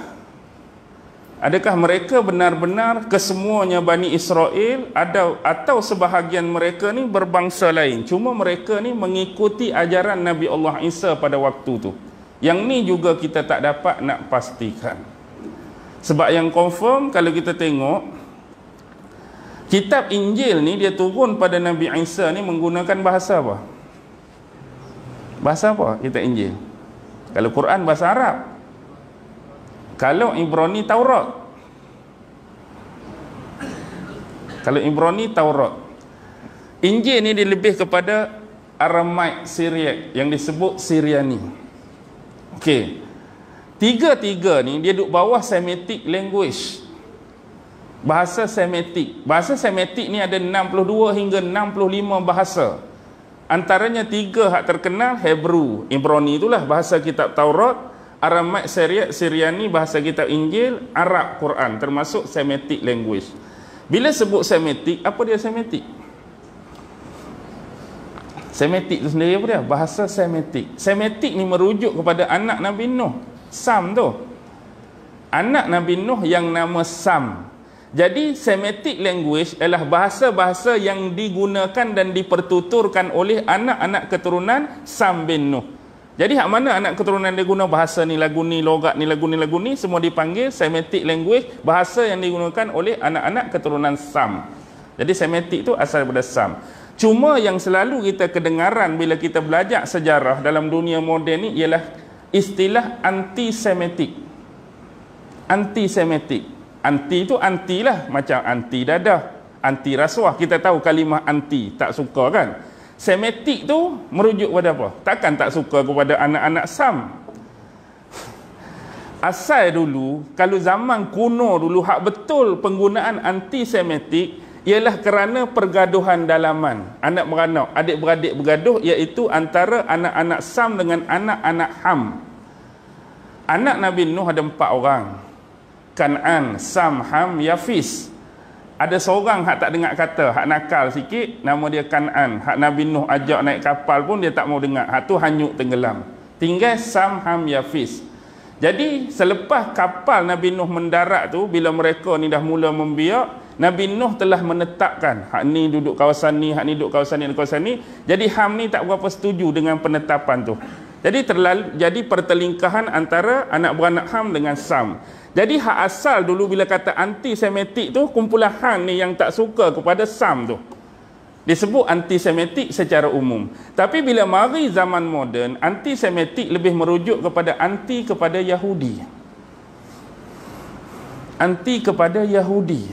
[SPEAKER 1] adakah mereka benar-benar kesemuanya Bani Israel ada, atau sebahagian mereka ni berbangsa lain? Cuma mereka ni mengikuti ajaran Nabi Allah Isa pada waktu tu. Yang ni juga kita tak dapat nak pastikan. Sebab yang confirm kalau kita tengok kitab Injil ni dia turun pada Nabi Isa ni menggunakan bahasa apa? Bahasa apa kitab Injil? Injil. Kalau Quran bahasa Arab. Kalau Ibrani Taurat. Kalau Ibrani Taurat. Injil ni dia lebih kepada Aramaik Syriac yang disebut Syriani. Okey. Tiga-tiga ni dia duduk bawah Semitic language. Bahasa Semitic. Bahasa Semitic ni ada 62 hingga 65 bahasa. Bahasa. Antaranya tiga hak terkenal Hebrew, Ibrani itulah bahasa kitab Taurat, Aramaik Syriat, Syriani bahasa kitab Injil, Arab Quran termasuk Semitic language. Bila sebut Semitic, apa dia Semitic? Semitic tu sendiri apa dia? Bahasa Semitic. Semitic ni merujuk kepada anak Nabi Nuh, Sam tu. Anak Nabi Nuh yang nama Sam, jadi semitic language ialah bahasa-bahasa yang digunakan dan dipertuturkan oleh anak-anak keturunan Sam bin Nuh. Jadi hak mana anak keturunan dia guna bahasa ni, lagu ni, logat ni, lagu ni, lagu ni semua dipanggil semitic language, bahasa yang digunakan oleh anak-anak keturunan Sam. Jadi semitic tu asal daripada Sam. Cuma yang selalu kita kedengaran bila kita belajar sejarah dalam dunia moden ni ialah istilah anti-semitic. Anti-semitic anti tu anti lah macam anti dadah anti rasuah kita tahu kalimah anti tak suka kan semetik tu merujuk pada apa takkan tak suka kepada anak-anak sam asal dulu kalau zaman kuno dulu hak betul penggunaan anti semetik ialah kerana pergaduhan dalaman anak beranak adik beradik bergaduh iaitu antara anak-anak sam dengan anak-anak ham anak Nabi Nuh ada empat orang Kan'an, Sam, Ham, Yafis. Ada seorang hak tak dengar kata, hak nakal sikit, nama dia Kan'an. Hak Nabi Nuh ajak naik kapal pun dia tak mau dengar. Hak tu hanyut tenggelam. Tinggal Sam, Ham, Yafis. Jadi selepas kapal Nabi Nuh mendarat tu, bila mereka ni dah mula membiak, Nabi Nuh telah menetapkan hak ni duduk kawasan ni, hak ni duduk kawasan ni, kawasan ni. Jadi Ham ni tak berapa setuju dengan penetapan tu. Jadi terlalu, jadi pertelingkahan antara anak beranak Ham dengan Sam. Jadi hak asal dulu bila kata antisemitik tu kumpulan hang ni yang tak suka kepada Sam tu. Disebut antisemitik secara umum. Tapi bila mari zaman moden, antisemitik lebih merujuk kepada anti kepada Yahudi. Anti kepada Yahudi.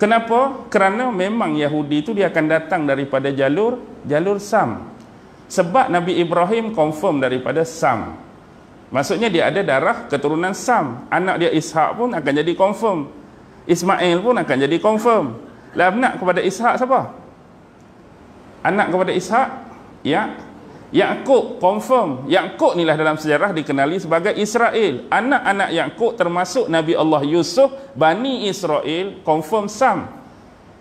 [SPEAKER 1] Kenapa? Kerana memang Yahudi itu dia akan datang daripada jalur jalur Sam. Sebab Nabi Ibrahim confirm daripada Sam. Maksudnya dia ada darah keturunan Sam. Anak dia Ishak pun akan jadi confirm. Ismail pun akan jadi confirm. Lah anak kepada Ishak siapa? Anak kepada Ishak? Ya. Yakub confirm. Yakub inilah dalam sejarah dikenali sebagai Israel. Anak-anak Yakub termasuk Nabi Allah Yusuf Bani Israel confirm Sam.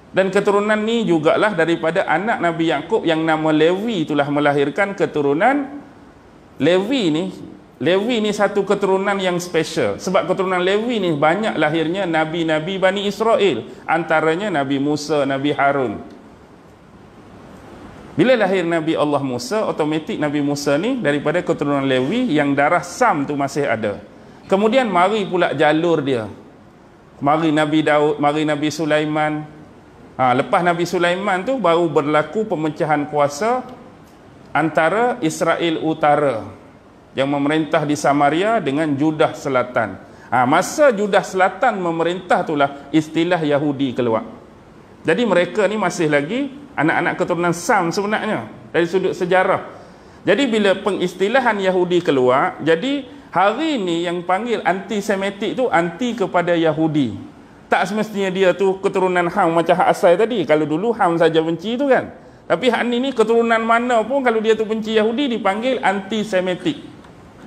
[SPEAKER 1] Dan keturunan ni jugalah daripada anak Nabi Yakub yang nama Lewi itulah melahirkan keturunan Lewi ni Lewi ni satu keturunan yang special sebab keturunan Lewi ni banyak lahirnya nabi-nabi Bani Israel antaranya Nabi Musa, Nabi Harun. Bila lahir Nabi Allah Musa, otomatik Nabi Musa ni daripada keturunan Lewi yang darah Sam tu masih ada. Kemudian mari pula jalur dia. Mari Nabi Daud, mari Nabi Sulaiman. Ha, lepas Nabi Sulaiman tu baru berlaku pemecahan kuasa antara Israel Utara yang memerintah di Samaria dengan Judah Selatan. Ha, masa Judah Selatan memerintah itulah istilah Yahudi keluar. Jadi mereka ni masih lagi anak-anak keturunan Sam sebenarnya dari sudut sejarah. Jadi bila pengistilahan Yahudi keluar, jadi hari ini yang panggil anti-Semitik tu anti kepada Yahudi. Tak semestinya dia tu keturunan Ham macam hak asal tadi. Kalau dulu Ham saja benci tu kan. Tapi hari ini ni keturunan mana pun kalau dia tu benci Yahudi dipanggil anti-Semitik.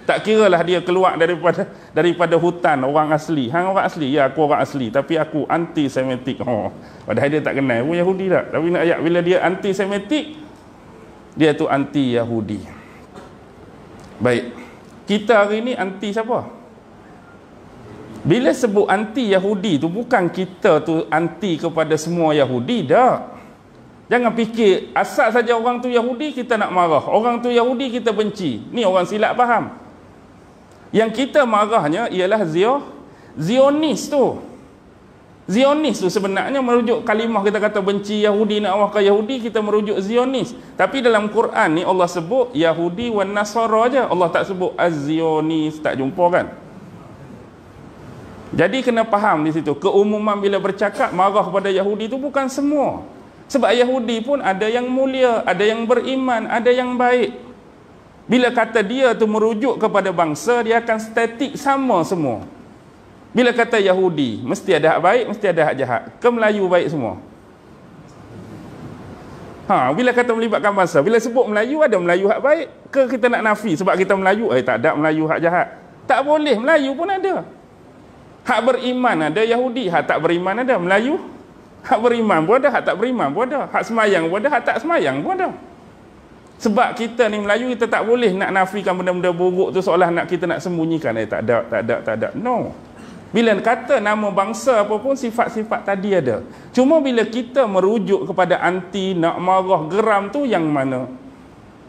[SPEAKER 1] Tak kira lah dia keluar daripada daripada hutan orang asli. Hang orang asli? Ya, aku orang asli. Tapi aku anti-semitik. Ha. Oh. Padahal dia tak kenal pun Yahudi tak. Tapi nak ayat bila dia anti-semitik, dia tu anti-Yahudi. Baik. Kita hari ni anti siapa? Bila sebut anti-Yahudi tu, bukan kita tu anti kepada semua Yahudi. dah Jangan fikir asal saja orang tu Yahudi kita nak marah. Orang tu Yahudi kita benci. Ni orang silap faham. Yang kita marahnya ialah Zion Zionis tu. Zionis tu sebenarnya merujuk kalimah kita kata benci Yahudi nak awak Yahudi kita merujuk Zionis. Tapi dalam Quran ni Allah sebut Yahudi wan Nasara aja. Allah tak sebut Az-Zionis, tak jumpa kan? Jadi kena faham di situ. Keumuman bila bercakap marah kepada Yahudi tu bukan semua. Sebab Yahudi pun ada yang mulia, ada yang beriman, ada yang baik. Bila kata dia tu merujuk kepada bangsa, dia akan statik sama semua. Bila kata Yahudi, mesti ada hak baik, mesti ada hak jahat. Ke Melayu baik semua? Ha, bila kata melibatkan bangsa, bila sebut Melayu, ada Melayu hak baik? Ke kita nak nafi sebab kita Melayu? Eh, tak ada Melayu hak jahat. Tak boleh, Melayu pun ada. Hak beriman ada Yahudi, hak tak beriman ada Melayu. Hak beriman pun ada, hak tak beriman pun ada. Hak semayang pun ada, hak tak semayang pun ada. Sebab kita ni Melayu kita tak boleh nak nafikan benda-benda buruk tu seolah nak kita nak sembunyikan eh tak ada tak ada tak ada. No. Bila kata nama bangsa apa pun sifat-sifat tadi ada. Cuma bila kita merujuk kepada anti nak marah geram tu yang mana?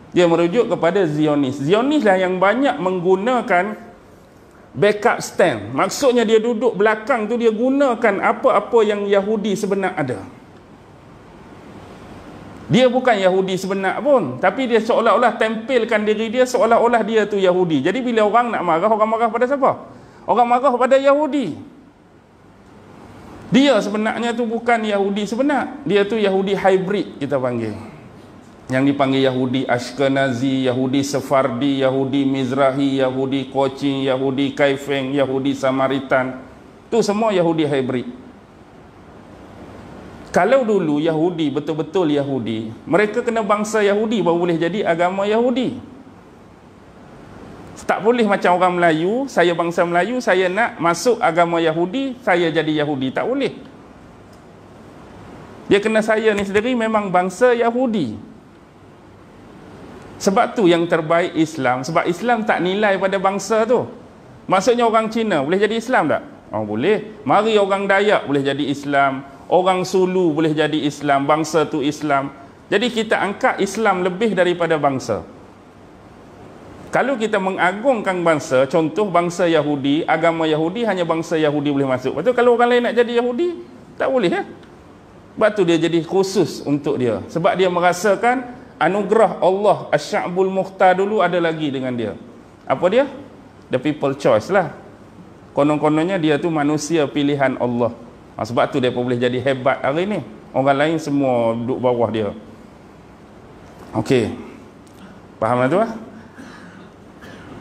[SPEAKER 1] Dia merujuk kepada Zionis. Zionis lah yang banyak menggunakan backup stand. Maksudnya dia duduk belakang tu dia gunakan apa-apa yang Yahudi sebenar ada. Dia bukan Yahudi sebenar pun. Tapi dia seolah-olah tempelkan diri dia seolah-olah dia tu Yahudi. Jadi bila orang nak marah, orang marah pada siapa? Orang marah pada Yahudi. Dia sebenarnya tu bukan Yahudi sebenar. Dia tu Yahudi hybrid kita panggil. Yang dipanggil Yahudi Ashkenazi, Yahudi Sephardi, Yahudi Mizrahi, Yahudi Kochi, Yahudi Kaifeng, Yahudi Samaritan. Tu semua Yahudi hybrid kalau dulu Yahudi betul-betul Yahudi mereka kena bangsa Yahudi baru boleh jadi agama Yahudi tak boleh macam orang Melayu saya bangsa Melayu saya nak masuk agama Yahudi saya jadi Yahudi tak boleh dia kena saya ni sendiri memang bangsa Yahudi sebab tu yang terbaik Islam sebab Islam tak nilai pada bangsa tu maksudnya orang Cina boleh jadi Islam tak? Oh, boleh mari orang Dayak boleh jadi Islam orang Sulu boleh jadi Islam, bangsa tu Islam. Jadi kita angkat Islam lebih daripada bangsa. Kalau kita mengagungkan bangsa, contoh bangsa Yahudi, agama Yahudi hanya bangsa Yahudi boleh masuk. Lepas tu kalau orang lain nak jadi Yahudi, tak boleh ya. Sebab tu dia jadi khusus untuk dia. Sebab dia merasakan anugerah Allah Asy'abul Muhtar dulu ada lagi dengan dia. Apa dia? The people choice lah. Konon-kononnya dia tu manusia pilihan Allah. Ha, sebab tu dia boleh jadi hebat hari ni. Orang lain semua duduk bawah dia. Okey. Faham tak tu? Ah?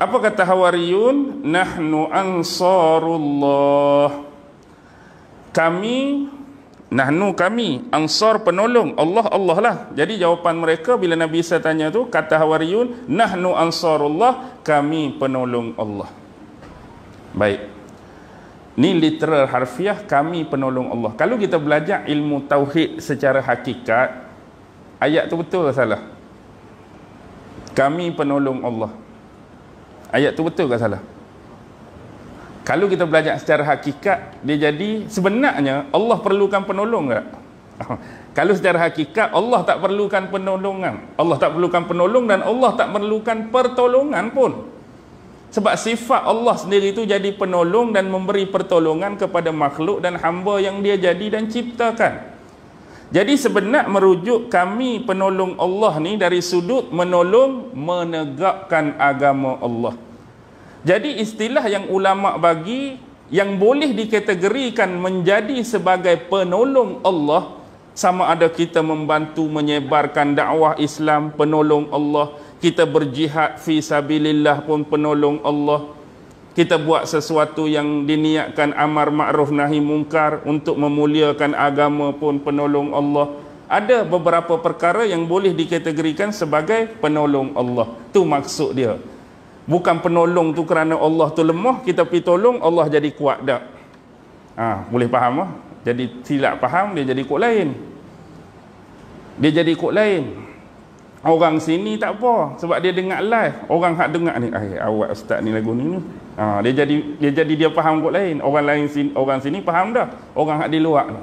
[SPEAKER 1] Apa kata Hawariyun? Nahnu ansarullah. Kami, nahnu kami, ansar penolong. Allah, Allah lah. Jadi jawapan mereka bila Nabi Isa tanya tu, kata Hawariyun, nahnu ansarullah, kami penolong Allah. Baik. Ni literal harfiah kami penolong Allah. Kalau kita belajar ilmu tauhid secara hakikat, ayat tu betul ke salah? Kami penolong Allah. Ayat tu betul ke salah? Kalau kita belajar secara hakikat, dia jadi sebenarnya Allah perlukan penolong tak? Kalau secara hakikat Allah tak perlukan penolongan, Allah tak perlukan penolong dan Allah tak perlukan pertolongan pun. Sebab sifat Allah sendiri itu jadi penolong dan memberi pertolongan kepada makhluk dan hamba yang dia jadi dan ciptakan. Jadi sebenar merujuk kami penolong Allah ni dari sudut menolong menegakkan agama Allah. Jadi istilah yang ulama bagi yang boleh dikategorikan menjadi sebagai penolong Allah sama ada kita membantu menyebarkan dakwah Islam penolong Allah kita berjihad fi sabilillah pun penolong Allah kita buat sesuatu yang diniatkan amar ma'ruf nahi mungkar untuk memuliakan agama pun penolong Allah ada beberapa perkara yang boleh dikategorikan sebagai penolong Allah tu maksud dia bukan penolong tu kerana Allah tu lemah kita pergi tolong Allah jadi kuat tak ha, boleh faham lah jadi silap faham dia jadi kuat lain dia jadi kuat lain Orang sini tak apa sebab dia dengar live. Orang hak dengar ni, ai eh, awak ustaz ni lagu ni ni. Ha, dia jadi dia jadi dia faham kot lain. Orang lain sini, orang sini faham dah. Orang hak di luar ni.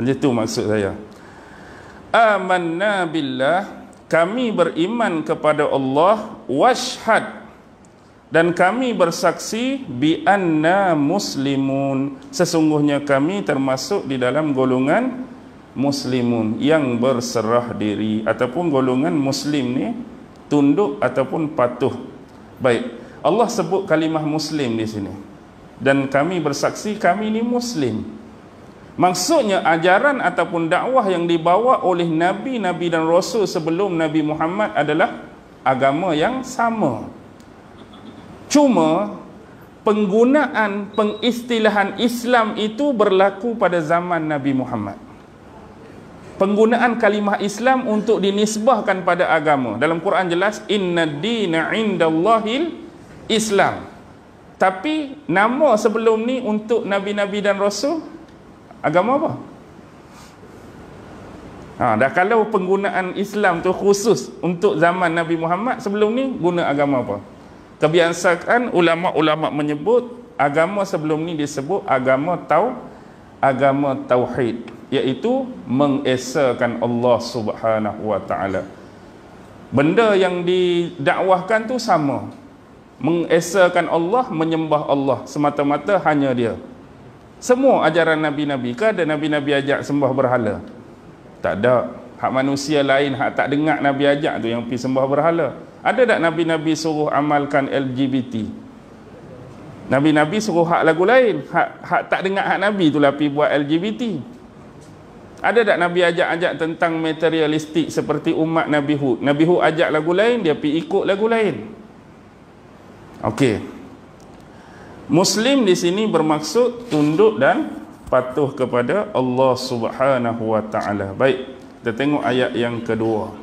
[SPEAKER 1] Anje ha, tu maksud saya. Amanna billah, kami beriman kepada Allah washhad dan kami bersaksi bi anna muslimun. Sesungguhnya kami termasuk di dalam golongan muslimun yang berserah diri ataupun golongan muslim ni tunduk ataupun patuh. Baik. Allah sebut kalimah muslim di sini. Dan kami bersaksi kami ni muslim. Maksudnya ajaran ataupun dakwah yang dibawa oleh nabi-nabi dan rasul sebelum Nabi Muhammad adalah agama yang sama. Cuma penggunaan pengistilahan Islam itu berlaku pada zaman Nabi Muhammad penggunaan kalimah Islam untuk dinisbahkan pada agama. Dalam Quran jelas inna dina indallahil Islam. Tapi nama sebelum ni untuk nabi-nabi dan rasul agama apa? Ha, dah kalau penggunaan Islam tu khusus untuk zaman Nabi Muhammad sebelum ni guna agama apa? Kebiasaan ulama-ulama menyebut agama sebelum ni disebut agama tau agama tauhid iaitu mengesakan Allah Subhanahu Wa Taala. Benda yang didakwahkan tu sama. Mengesakan Allah, menyembah Allah semata-mata hanya dia. Semua ajaran nabi-nabi ke ada nabi-nabi ajak sembah berhala? Tak ada. Hak manusia lain hak tak dengar nabi ajak tu yang pi sembah berhala. Ada tak nabi-nabi suruh amalkan LGBT? Nabi-nabi suruh hak lagu lain. Hak hak tak dengar hak nabi tu lah pergi buat LGBT. Ada tak Nabi ajak-ajak tentang materialistik seperti umat Nabi Hud? Nabi Hud ajak lagu lain, dia pergi ikut lagu lain. Okey. Muslim di sini bermaksud tunduk dan patuh kepada Allah Subhanahu Wa Taala. Baik, kita tengok ayat yang kedua.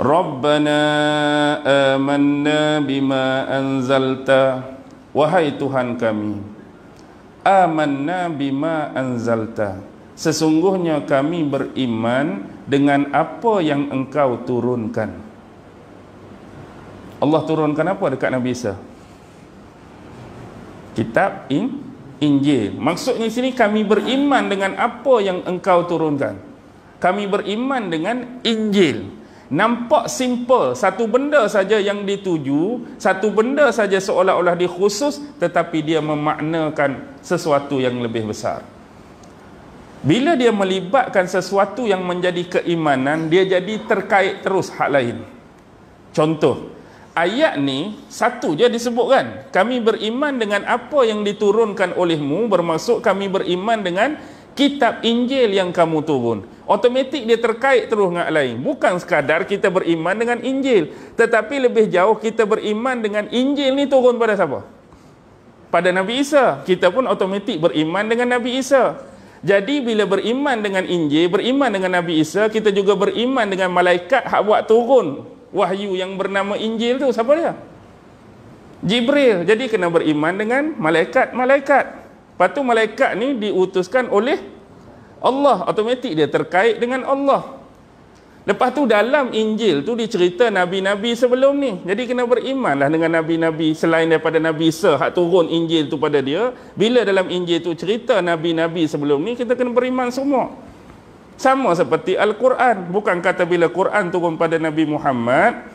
[SPEAKER 1] Rabbana amanna bima anzalta Wahai Tuhan kami Amanna bima anzalta sesungguhnya kami beriman dengan apa yang engkau turunkan Allah turunkan apa dekat Nabi Isa kitab in Injil maksudnya sini kami beriman dengan apa yang engkau turunkan kami beriman dengan Injil nampak simple satu benda saja yang dituju satu benda saja seolah-olah dikhusus tetapi dia memaknakan sesuatu yang lebih besar bila dia melibatkan sesuatu yang menjadi keimanan dia jadi terkait terus hak lain contoh ayat ni satu je disebutkan kami beriman dengan apa yang diturunkan olehmu bermaksud kami beriman dengan kitab Injil yang kamu turun otomatik dia terkait terus dengan lain bukan sekadar kita beriman dengan Injil tetapi lebih jauh kita beriman dengan Injil ni turun pada siapa? pada Nabi Isa kita pun otomatik beriman dengan Nabi Isa jadi bila beriman dengan Injil, beriman dengan Nabi Isa, kita juga beriman dengan malaikat hak buat turun wahyu yang bernama Injil tu. Siapa dia? Jibril. Jadi kena beriman dengan malaikat-malaikat. Lepas malaikat ni diutuskan oleh Allah. Automatik dia terkait dengan Allah. Lepas tu dalam Injil tu dicerita Nabi-Nabi sebelum ni. Jadi kena berimanlah dengan Nabi-Nabi selain daripada Nabi Isa hak turun Injil tu pada dia. Bila dalam Injil tu cerita Nabi-Nabi sebelum ni, kita kena beriman semua. Sama seperti Al-Quran. Bukan kata bila Quran turun pada Nabi Muhammad,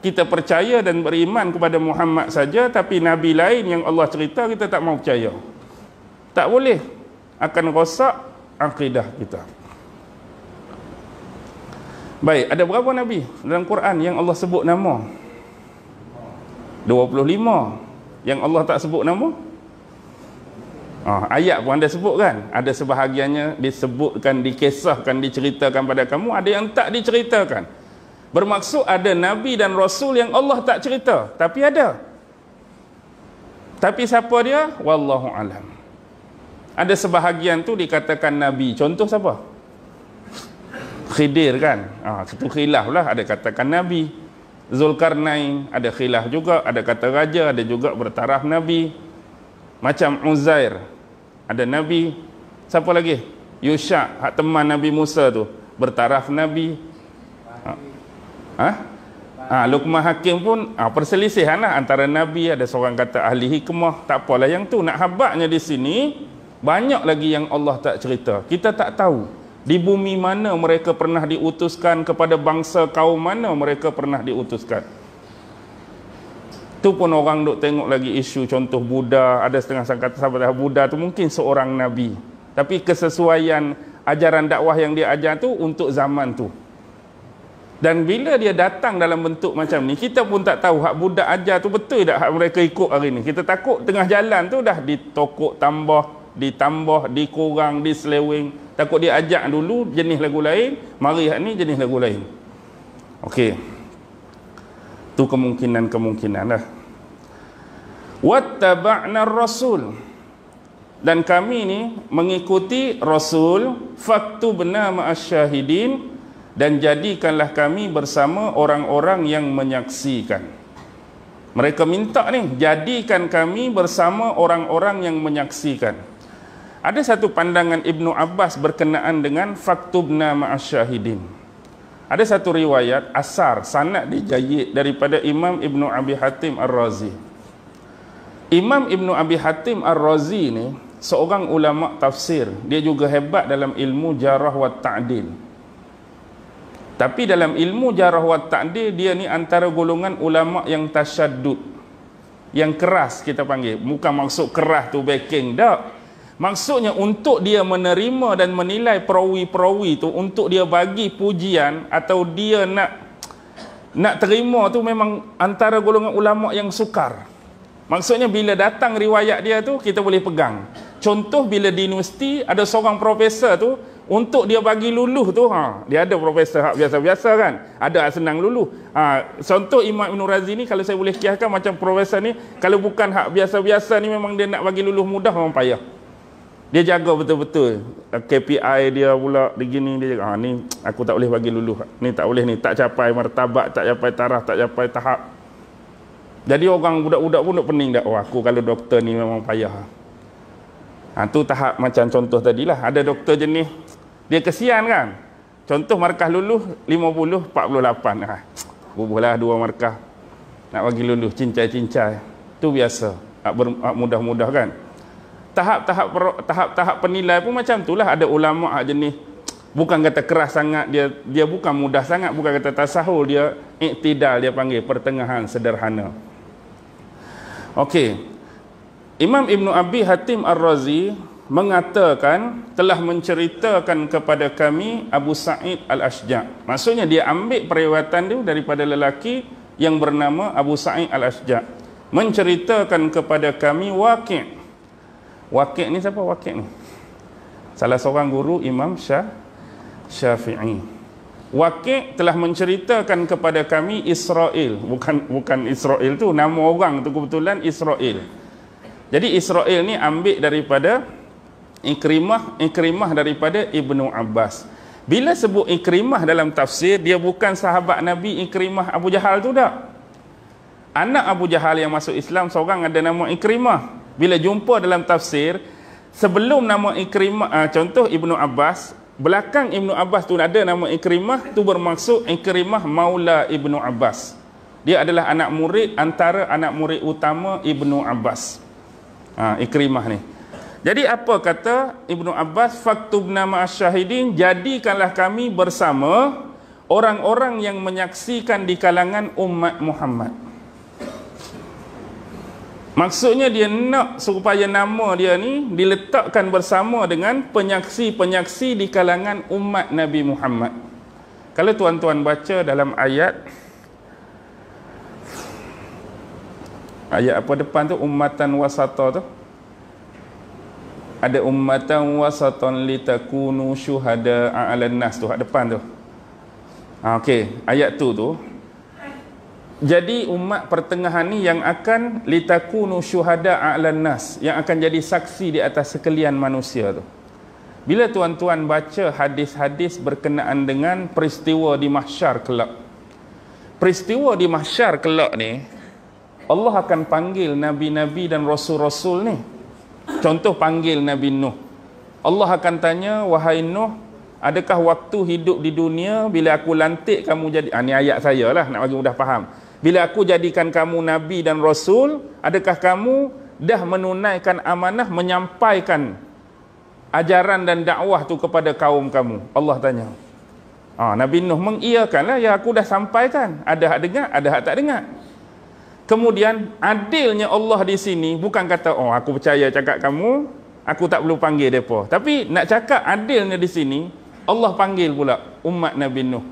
[SPEAKER 1] kita percaya dan beriman kepada Muhammad saja tapi Nabi lain yang Allah cerita kita tak mau percaya. Tak boleh. Akan rosak akidah kita. Baik, ada berapa Nabi dalam Quran yang Allah sebut nama? 25 yang Allah tak sebut nama? Ah, ayat pun anda sebut kan? Ada sebahagiannya disebutkan, dikisahkan, diceritakan pada kamu. Ada yang tak diceritakan. Bermaksud ada Nabi dan Rasul yang Allah tak cerita. Tapi ada. Tapi siapa dia? Wallahu alam. Ada sebahagian tu dikatakan Nabi. Contoh siapa? Contoh siapa? Khidir kan ha, Satu khilaf lah ada katakan Nabi Zulkarnain ada khilaf juga Ada kata Raja ada juga bertaraf Nabi Macam Uzair Ada Nabi Siapa lagi? Yusha hak teman Nabi Musa tu Bertaraf Nabi Ah, ha? ha, Luqman Hakim pun ha, perselisihan lah antara Nabi ada seorang kata ahli hikmah tak apalah yang tu nak habaknya di sini banyak lagi yang Allah tak cerita kita tak tahu di bumi mana mereka pernah diutuskan kepada bangsa kaum mana mereka pernah diutuskan. Tu pun orang duk tengok lagi isu contoh Buddha, ada setengah sangka sahabat Buddha tu mungkin seorang nabi. Tapi kesesuaian ajaran dakwah yang dia ajar tu untuk zaman tu. Dan bila dia datang dalam bentuk macam ni, kita pun tak tahu hak Buddha ajar tu betul tak hak mereka ikut hari ni. Kita takut tengah jalan tu dah ditokok tambah, ditambah, dikurang, diseleweng. Takut dia ajak dulu jenis lagu lain, mari hak ni jenis lagu lain. Okey. Tu kemungkinan-kemungkinan lah. Wattaba'na rasul. Dan kami ni mengikuti rasul faktubna ma'asyahidin dan jadikanlah kami bersama orang-orang yang menyaksikan. Mereka minta ni, jadikan kami bersama orang-orang yang menyaksikan. Ada satu pandangan Ibnu Abbas berkenaan dengan faktubna ma'asyahidin. Ada satu riwayat asar sanad dijayid daripada Imam Ibnu Abi Hatim Ar-Razi. Imam Ibnu Abi Hatim Ar-Razi ni seorang ulama tafsir. Dia juga hebat dalam ilmu jarah wa ta'din. Tapi dalam ilmu jarah wa ta'din dia ni antara golongan ulama yang tasyaddud. Yang keras kita panggil. Bukan maksud keras tu backing. dak. Maksudnya untuk dia menerima dan menilai perawi-perawi tu untuk dia bagi pujian atau dia nak nak terima tu memang antara golongan ulama yang sukar. Maksudnya bila datang riwayat dia tu kita boleh pegang. Contoh bila di universiti ada seorang profesor tu untuk dia bagi luluh tu ha dia ada profesor hak biasa-biasa kan ada hak senang luluh ha contoh Imam Ibn Razi ni kalau saya boleh kiaskan macam profesor ni kalau bukan hak biasa-biasa ni memang dia nak bagi luluh mudah memang payah dia jaga betul-betul lah, KPI dia pula begini dia jaga ha, ni aku tak boleh bagi lulu ni tak boleh ni tak capai martabat tak capai taraf tak capai tahap jadi orang budak-budak pun nak pening dah oh aku kalau doktor ni memang payah ha, tu tahap macam contoh tadilah ada doktor jenis dia kesian kan contoh markah lulu 50 48 ha, bubuhlah dua markah nak bagi lulu cincai-cincai tu biasa mudah-mudah kan tahap-tahap tahap-tahap penilaian pun macam itulah ada ulama hak ah jenis bukan kata keras sangat dia dia bukan mudah sangat bukan kata tasahul dia iktidal dia panggil pertengahan sederhana okey Imam Ibn Abi Hatim Ar-Razi mengatakan telah menceritakan kepada kami Abu Sa'id Al-Ashja' maksudnya dia ambil periwatan dia daripada lelaki yang bernama Abu Sa'id Al-Ashja' menceritakan kepada kami wakil Wakil ni siapa wakil ni? Salah seorang guru Imam Syah Syafi'i. Wakil telah menceritakan kepada kami Israel. Bukan bukan Israel tu, nama orang tu kebetulan Israel. Jadi Israel ni ambil daripada Ikrimah, Ikrimah daripada Ibnu Abbas. Bila sebut Ikrimah dalam tafsir, dia bukan sahabat Nabi Ikrimah Abu Jahal tu tak? Anak Abu Jahal yang masuk Islam seorang ada nama Ikrimah bila jumpa dalam tafsir sebelum nama Ikrimah uh, contoh Ibnu Abbas belakang Ibnu Abbas tu ada nama Ikrimah tu bermaksud Ikrimah Maula Ibnu Abbas dia adalah anak murid antara anak murid utama Ibnu Abbas ha, Ikrimah ni jadi apa kata Ibnu Abbas faktub nama syahidin jadikanlah kami bersama orang-orang yang menyaksikan di kalangan umat Muhammad Maksudnya dia nak supaya nama dia ni diletakkan bersama dengan penyaksi-penyaksi di kalangan umat Nabi Muhammad. Kalau tuan-tuan baca dalam ayat ayat apa depan tu ummatan wasata tu ada ummatan wasatan litakunu syuhada 'alan nas tu hak depan tu. Ha okey, ayat tu tu jadi umat pertengahan ni yang akan litakunu syuhada a'lan nas yang akan jadi saksi di atas sekalian manusia tu bila tuan-tuan baca hadis-hadis berkenaan dengan peristiwa di mahsyar kelak peristiwa di mahsyar kelak ni Allah akan panggil nabi-nabi dan rasul-rasul ni contoh panggil nabi nuh Allah akan tanya wahai nuh adakah waktu hidup di dunia bila aku lantik kamu jadi ah, ni ayat saya lah nak bagi mudah faham bila aku jadikan kamu nabi dan rasul adakah kamu dah menunaikan amanah menyampaikan ajaran dan dakwah tu kepada kaum kamu Allah tanya ah nabi nuh mengiyakanlah ya aku dah sampaikan ada hak dengar ada hak tak dengar kemudian adilnya Allah di sini bukan kata oh aku percaya cakap kamu aku tak perlu panggil depa tapi nak cakap adilnya di sini Allah panggil pula umat nabi nuh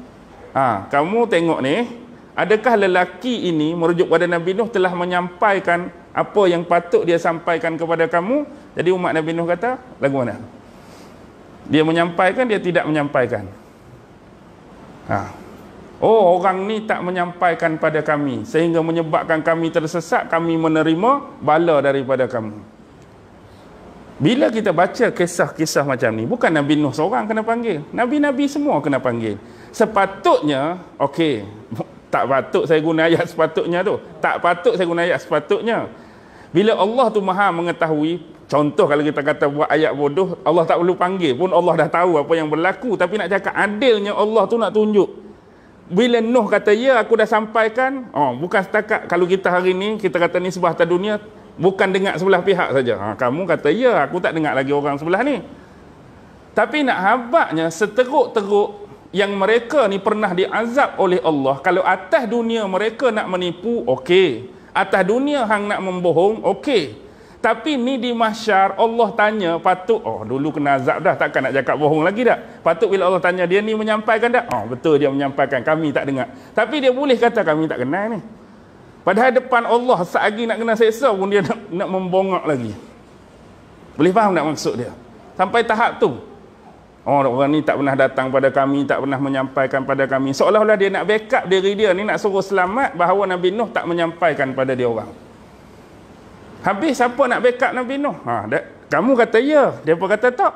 [SPEAKER 1] ah kamu tengok ni adakah lelaki ini merujuk kepada Nabi Nuh telah menyampaikan apa yang patut dia sampaikan kepada kamu jadi umat Nabi Nuh kata lagu mana dia menyampaikan dia tidak menyampaikan ha. oh orang ni tak menyampaikan pada kami sehingga menyebabkan kami tersesat kami menerima bala daripada kamu bila kita baca kisah-kisah macam ni bukan Nabi Nuh seorang kena panggil nabi-nabi semua kena panggil sepatutnya okey tak patut saya guna ayat sepatutnya tu. Tak patut saya guna ayat sepatutnya. Bila Allah tu maha mengetahui, contoh kalau kita kata buat ayat bodoh, Allah tak perlu panggil pun Allah dah tahu apa yang berlaku. Tapi nak cakap adilnya Allah tu nak tunjuk. Bila Nuh kata, ya aku dah sampaikan, oh, bukan setakat kalau kita hari ni, kita kata ni sebuah dunia, bukan dengar sebelah pihak saja. Ha, kamu kata, ya aku tak dengar lagi orang sebelah ni. Tapi nak habaknya, seteruk-teruk yang mereka ni pernah diazab oleh Allah kalau atas dunia mereka nak menipu okey atas dunia hang nak membohong okey tapi ni di mahsyar Allah tanya patut oh dulu kena azab dah takkan nak cakap bohong lagi dah patut bila Allah tanya dia ni menyampaikan dah oh betul dia menyampaikan kami tak dengar tapi dia boleh kata kami tak kenal ni padahal depan Allah lagi nak kena seksa pun dia nak nak membongak lagi boleh faham tak maksud dia sampai tahap tu orang ni tak pernah datang pada kami tak pernah menyampaikan pada kami seolah-olah dia nak backup diri dia ni nak suruh selamat bahawa Nabi Nuh tak menyampaikan pada dia orang habis siapa nak backup Nabi Nuh ha, da- kamu kata ya dia pun kata tak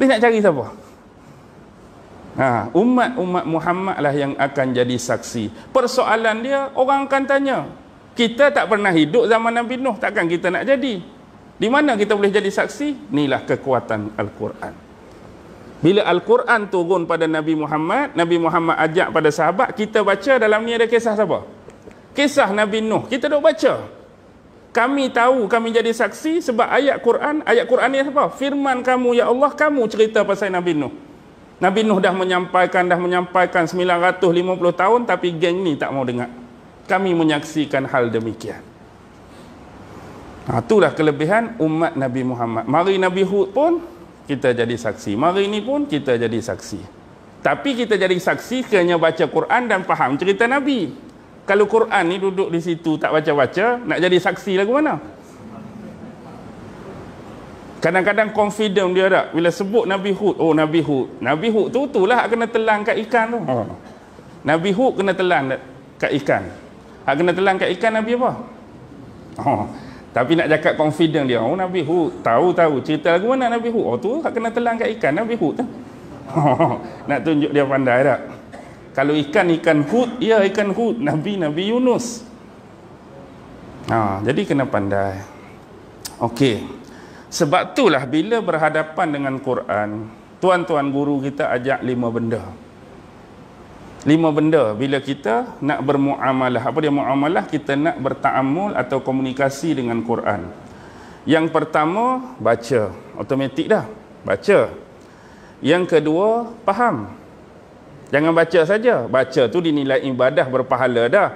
[SPEAKER 1] dia nak cari siapa ha, umat-umat Muhammad lah yang akan jadi saksi persoalan dia orang akan tanya kita tak pernah hidup zaman Nabi Nuh takkan kita nak jadi di mana kita boleh jadi saksi inilah kekuatan Al-Quran bila Al-Quran turun pada Nabi Muhammad, Nabi Muhammad ajak pada sahabat, kita baca dalam ni ada kisah siapa? Kisah Nabi Nuh. Kita dok baca. Kami tahu, kami jadi saksi sebab ayat Quran, ayat Quran ni apa? Firman kamu, Ya Allah, kamu cerita pasal Nabi Nuh. Nabi Nuh dah menyampaikan, dah menyampaikan 950 tahun tapi geng ni tak mau dengar. Kami menyaksikan hal demikian. Ha, itulah kelebihan umat Nabi Muhammad. Mari Nabi Hud pun kita jadi saksi. Mari ini pun kita jadi saksi. Tapi kita jadi saksi hanya baca Quran dan faham cerita Nabi. Kalau Quran ni duduk di situ tak baca-baca, nak jadi saksi lagu mana? Kadang-kadang confident dia tak? Bila sebut Nabi Hud, oh Nabi Hud. Nabi Hud tu tu lah kena telan kat ikan tu. Oh. Nabi Hud kena telan kat ikan. Hak kena telan kat ikan Nabi apa? Oh. Tapi nak jaga confident dia. Oh Nabi Hud, tahu-tahu cerita lagu mana Nabi Hud? Oh tu hak kena telang kat ikan Nabi Hud tu. nak tunjuk dia pandai tak? Kalau ikan ikan Hud, ya ikan Hud, Nabi Nabi Yunus. Ha, jadi kena pandai. Okey. Sebab itulah bila berhadapan dengan Quran, tuan-tuan guru kita ajak lima benda lima benda bila kita nak bermuamalah apa dia muamalah kita nak bertaamul atau komunikasi dengan Quran yang pertama baca otomatik dah baca yang kedua faham jangan baca saja baca tu dinilai ibadah berpahala dah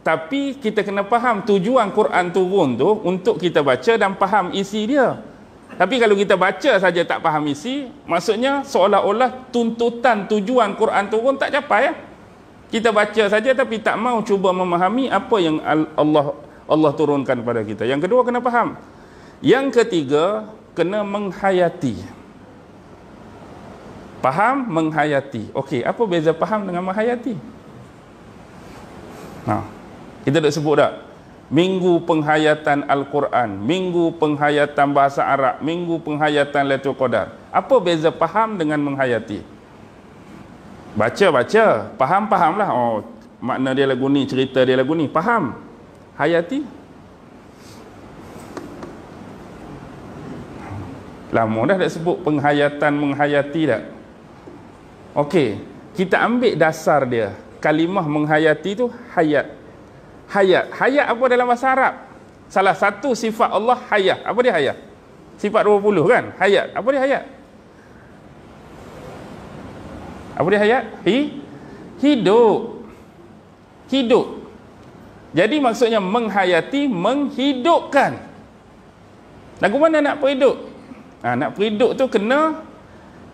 [SPEAKER 1] tapi kita kena faham tujuan Quran turun tu untuk kita baca dan faham isi dia tapi kalau kita baca saja tak faham isi, maksudnya seolah-olah tuntutan tujuan Quran turun tak capai ya. Kita baca saja tapi tak mau cuba memahami apa yang Allah Allah turunkan kepada kita. Yang kedua kena faham. Yang ketiga kena menghayati. Faham menghayati. Okey, apa beza faham dengan menghayati? Nah. Kita dah sebut dah Minggu penghayatan Al-Quran, Minggu penghayatan Bahasa Arab, Minggu penghayatan Lailatul Qadar. Apa beza faham dengan menghayati? Baca-baca, faham lah. Oh, makna dia lagu ni, cerita dia lagu ni. Faham? Hayati? Lama dah dah sebut penghayatan, menghayati tak? Okey, kita ambil dasar dia. Kalimah menghayati tu hayat hayat. Hayat apa dalam bahasa Arab? Salah satu sifat Allah hayat. Apa dia hayat? Sifat 20 kan? Hayat. Apa dia hayat? Apa dia hayat? Hi hidup. Hidup. Jadi maksudnya menghayati, menghidupkan. Nak ke mana nak perhidup? Ha, nak perhidup tu kena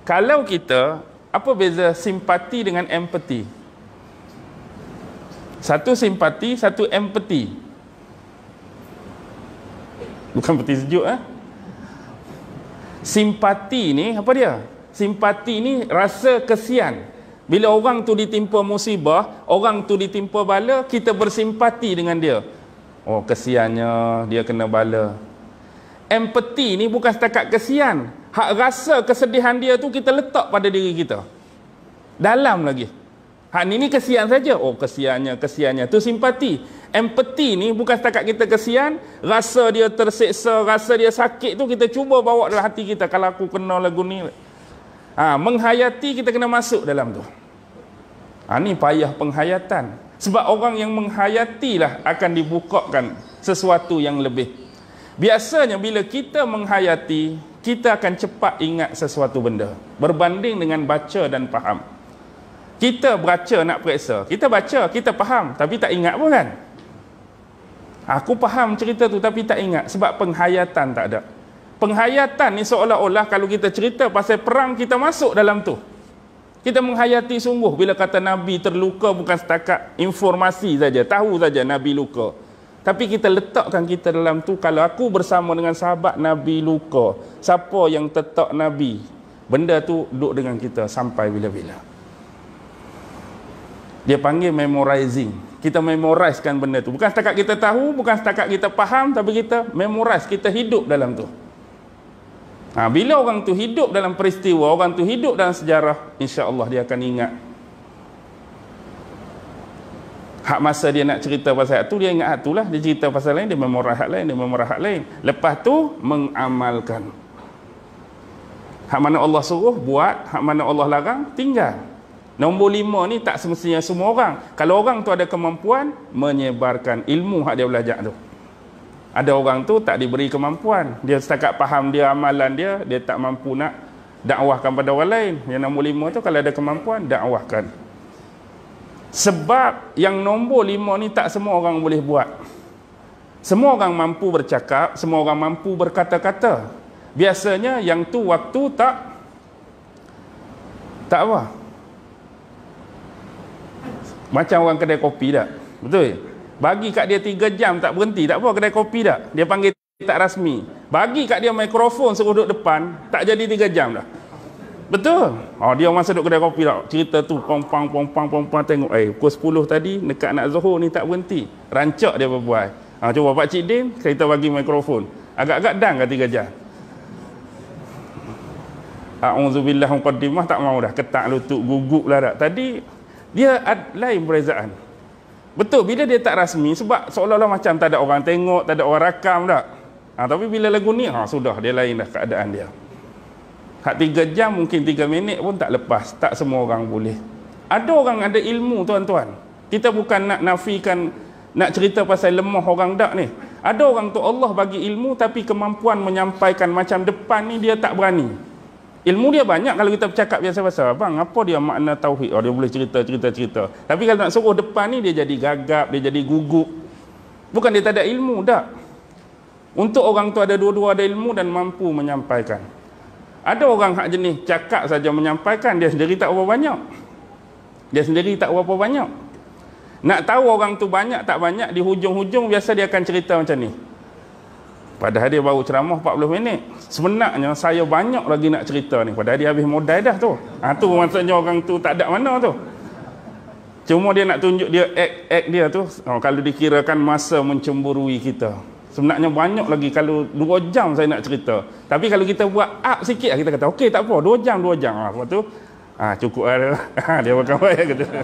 [SPEAKER 1] kalau kita apa beza simpati dengan empati? satu simpati satu empati bukan peti sejuk eh simpati ni apa dia simpati ni rasa kesian bila orang tu ditimpa musibah orang tu ditimpa bala kita bersimpati dengan dia oh kesiannya dia kena bala empati ni bukan setakat kesian hak rasa kesedihan dia tu kita letak pada diri kita dalam lagi Hak ni ni kesian saja. Oh kesiannya, kesiannya. Tu simpati. empathy ni bukan setakat kita kesian, rasa dia tersiksa, rasa dia sakit tu kita cuba bawa dalam hati kita. Kalau aku kena lagu ni. Ha, menghayati kita kena masuk dalam tu. Ha, ni payah penghayatan. Sebab orang yang menghayatilah akan dibukakan sesuatu yang lebih. Biasanya bila kita menghayati, kita akan cepat ingat sesuatu benda. Berbanding dengan baca dan faham. Kita baca nak periksa. Kita baca, kita faham tapi tak ingat pun kan? Aku faham cerita tu tapi tak ingat sebab penghayatan tak ada. Penghayatan ni seolah-olah kalau kita cerita pasal perang kita masuk dalam tu. Kita menghayati sungguh bila kata Nabi terluka bukan setakat informasi saja, tahu saja Nabi luka. Tapi kita letakkan kita dalam tu kalau aku bersama dengan sahabat Nabi luka, siapa yang tetap Nabi? Benda tu duduk dengan kita sampai bila-bila dia panggil memorizing kita memorizekan benda tu bukan setakat kita tahu bukan setakat kita faham tapi kita memorize kita hidup dalam tu ha, bila orang tu hidup dalam peristiwa orang tu hidup dalam sejarah insya Allah dia akan ingat hak masa dia nak cerita pasal hak tu dia ingat hak tu lah dia cerita pasal lain dia memorize hak lain dia memorize hak lain lepas tu mengamalkan hak mana Allah suruh buat hak mana Allah larang tinggal Nombor lima ni tak semestinya semua orang. Kalau orang tu ada kemampuan, menyebarkan ilmu hak dia belajar tu. Ada orang tu tak diberi kemampuan. Dia setakat faham dia amalan dia, dia tak mampu nak dakwahkan pada orang lain. Yang nombor lima tu kalau ada kemampuan, dakwahkan. Sebab yang nombor lima ni tak semua orang boleh buat. Semua orang mampu bercakap, semua orang mampu berkata-kata. Biasanya yang tu waktu tak tak apa? Macam orang kedai kopi tak? Betul? Bagi kat dia tiga jam tak berhenti, tak apa kedai kopi tak? Dia panggil tak rasmi. Bagi kat dia mikrofon suruh duduk depan, tak jadi tiga jam dah. Betul? Oh, dia masa duduk kedai kopi tak? Cerita tu, pong pong pong pong pong, pong tengok. Eh, pukul sepuluh tadi, dekat nak zuhur ni tak berhenti. Rancak dia berbuai. Ha, cuba Pak Cik Din, kita bagi mikrofon. Agak-agak dang kat tiga jam. A'udzubillahum qaddimah tak mau dah ketak lutut gugup lah tak. Tadi dia ad, lain perbezaan betul bila dia tak rasmi sebab seolah-olah macam tak ada orang tengok tak ada orang rakam tak ha, tapi bila lagu ni ha, sudah dia lain dah keadaan dia Hak tiga jam mungkin tiga minit pun tak lepas tak semua orang boleh ada orang ada ilmu tuan-tuan kita bukan nak nafikan nak cerita pasal lemah orang dak ni ada orang tu Allah bagi ilmu tapi kemampuan menyampaikan macam depan ni dia tak berani Ilmu dia banyak kalau kita bercakap biasa-biasa. Abang, apa dia makna tauhid? Oh, dia boleh cerita, cerita, cerita. Tapi kalau nak suruh depan ni, dia jadi gagap, dia jadi gugup. Bukan dia tak ada ilmu, tak. Untuk orang tu ada dua-dua ada ilmu dan mampu menyampaikan. Ada orang hak jenis cakap saja menyampaikan, dia sendiri tak berapa banyak. Dia sendiri tak berapa banyak. Nak tahu orang tu banyak tak banyak, di hujung-hujung biasa dia akan cerita macam ni. Padahal dia baru ceramah 40 minit sebenarnya saya banyak lagi nak cerita ni Padahal dia habis modal dah tu ha, tu maksudnya orang tu tak ada mana tu cuma dia nak tunjuk dia act, act dia tu oh, kalau dikirakan masa mencemburui kita sebenarnya banyak lagi kalau 2 jam saya nak cerita tapi kalau kita buat up sikit kita kata okey tak apa 2 jam 2 jam ha, lepas tu ha, cukup ada. Lah dia, ha, dia makan bayar kata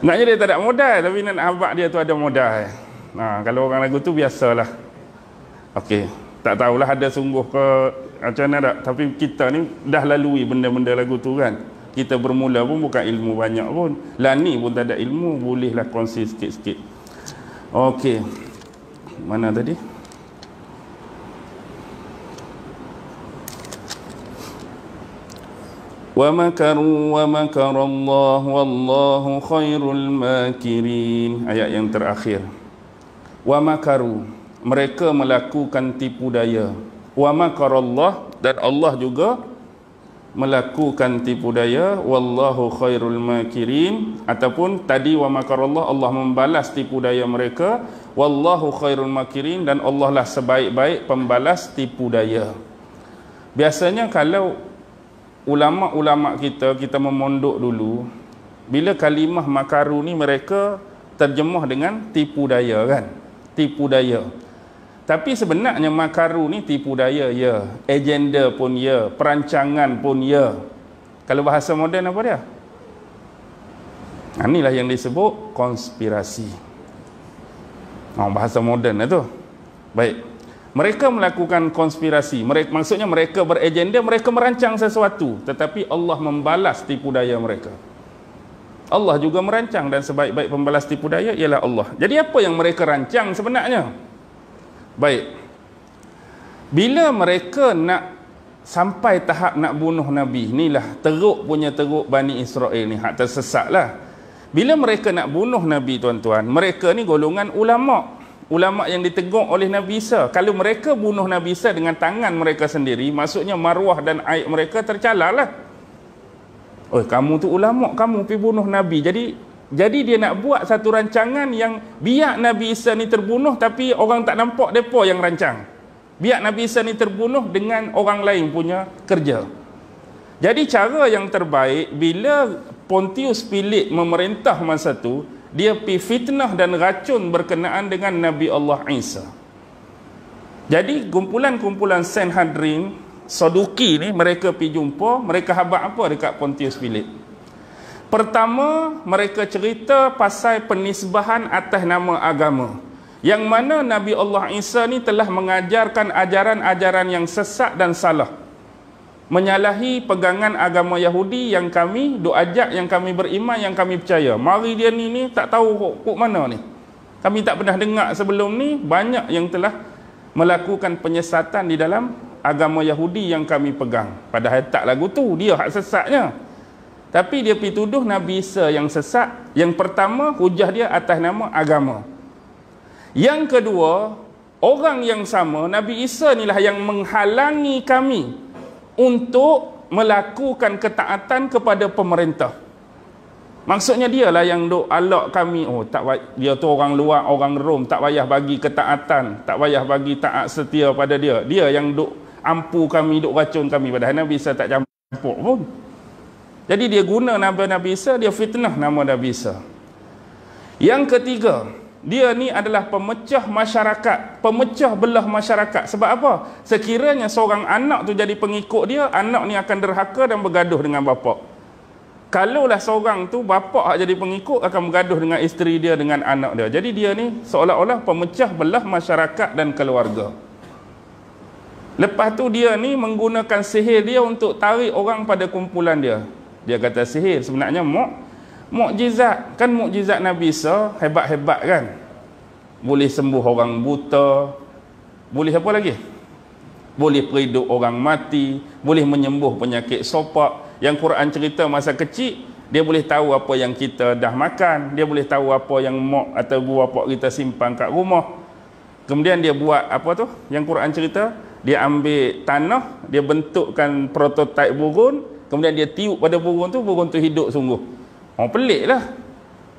[SPEAKER 1] Naknya dia tak ada modal tapi nak abak dia tu ada modal ha, kalau orang lagu tu biasalah ok tak tahulah ada sungguh ke macam mana tak tapi kita ni dah lalui benda-benda lagu tu kan kita bermula pun bukan ilmu banyak pun lani pun tak ada ilmu bolehlah kongsi sikit-sikit ok mana tadi وَمَكَرُوا وَمَكَرَ اللَّهُ وَاللَّهُ khairul الْمَاكِرِينَ Ayat yang terakhir wa makaru mereka melakukan tipu daya wa makarallah dan Allah juga melakukan tipu daya wallahu khairul makirin ataupun tadi wa makarallah Allah membalas tipu daya mereka wallahu khairul makirin dan Allah lah sebaik-baik pembalas tipu daya biasanya kalau ulama-ulama kita kita memondok dulu bila kalimah makaru ni mereka terjemah dengan tipu daya kan tipu daya tapi sebenarnya makaru ni tipu daya ya agenda pun ya perancangan pun ya kalau bahasa moden apa dia ha, inilah yang disebut konspirasi oh, bahasa moden itu lah baik mereka melakukan konspirasi mereka, maksudnya mereka beragenda mereka merancang sesuatu tetapi Allah membalas tipu daya mereka Allah juga merancang dan sebaik-baik pembalas tipu daya ialah Allah. Jadi apa yang mereka rancang sebenarnya? Baik. Bila mereka nak sampai tahap nak bunuh Nabi, inilah teruk punya teruk Bani Israel ni, hak lah. Bila mereka nak bunuh Nabi tuan-tuan, mereka ni golongan ulama. Ulama yang ditegur oleh Nabi Isa. Kalau mereka bunuh Nabi Isa dengan tangan mereka sendiri, maksudnya marwah dan aib mereka tercalalah. Oh, kamu tu ulama, kamu pergi bunuh Nabi. Jadi jadi dia nak buat satu rancangan yang biar Nabi Isa ni terbunuh tapi orang tak nampak depa yang rancang. Biar Nabi Isa ni terbunuh dengan orang lain punya kerja. Jadi cara yang terbaik bila Pontius Pilate memerintah masa tu, dia pi fitnah dan racun berkenaan dengan Nabi Allah Isa. Jadi kumpulan-kumpulan Sanhedrin -kumpulan Saduki ni mereka pergi jumpa mereka habaq apa dekat Pontius Pilate. pertama mereka cerita pasal penisbahan atas nama agama yang mana Nabi Allah Isa ni telah mengajarkan ajaran-ajaran yang sesat dan salah menyalahi pegangan agama Yahudi yang kami duk ajak yang kami beriman yang kami percaya mari dia ni ni tak tahu kok, mana ni kami tak pernah dengar sebelum ni banyak yang telah melakukan penyesatan di dalam agama Yahudi yang kami pegang padahal tak lagu tu dia hak sesatnya tapi dia pergi tuduh Nabi Isa yang sesat yang pertama hujah dia atas nama agama yang kedua orang yang sama Nabi Isa inilah yang menghalangi kami untuk melakukan ketaatan kepada pemerintah maksudnya dia lah yang duk alak kami oh tak dia tu orang luar orang Rom tak payah bagi ketaatan tak payah bagi taat setia pada dia dia yang duk ampu kami duk racun kami padahal Nabi Isa tak campur pun jadi dia guna nama Nabi Isa dia fitnah nama Nabi Isa yang ketiga dia ni adalah pemecah masyarakat pemecah belah masyarakat sebab apa? sekiranya seorang anak tu jadi pengikut dia anak ni akan derhaka dan bergaduh dengan bapak Kalau lah seorang tu bapak yang jadi pengikut akan bergaduh dengan isteri dia dengan anak dia jadi dia ni seolah-olah pemecah belah masyarakat dan keluarga Lepas tu dia ni menggunakan sihir dia untuk tarik orang pada kumpulan dia. Dia kata sihir sebenarnya mu mukjizat. Kan mukjizat Nabi Isa hebat-hebat kan. Boleh sembuh orang buta. Boleh apa lagi? Boleh periduk orang mati, boleh menyembuh penyakit sopak. Yang Quran cerita masa kecil dia boleh tahu apa yang kita dah makan, dia boleh tahu apa yang mak atau gua pak kita simpan kat rumah. Kemudian dia buat apa tu? Yang Quran cerita, dia ambil tanah, dia bentukkan prototipe burung, kemudian dia tiup pada burung tu, burung tu hidup sungguh. Oh pelik lah.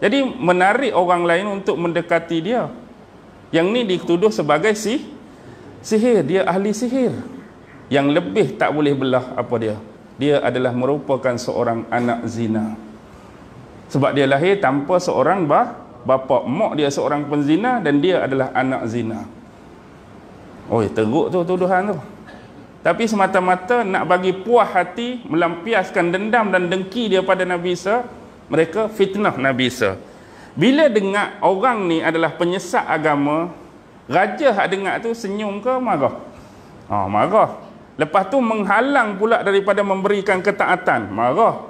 [SPEAKER 1] Jadi menarik orang lain untuk mendekati dia. Yang ni dituduh sebagai si sihir, dia ahli sihir. Yang lebih tak boleh belah apa dia. Dia adalah merupakan seorang anak zina. Sebab dia lahir tanpa seorang bah, bapa. Mak dia seorang penzina dan dia adalah anak Zina. Oh, teruk tu tuduhan tu. Tapi semata-mata nak bagi puas hati, melampiaskan dendam dan dengki dia pada Nabi Isa, mereka fitnah Nabi Isa. Bila dengar orang ni adalah penyesat agama, raja hak dengar tu senyum ke marah? Oh, marah. Lepas tu menghalang pula daripada memberikan ketaatan, marah.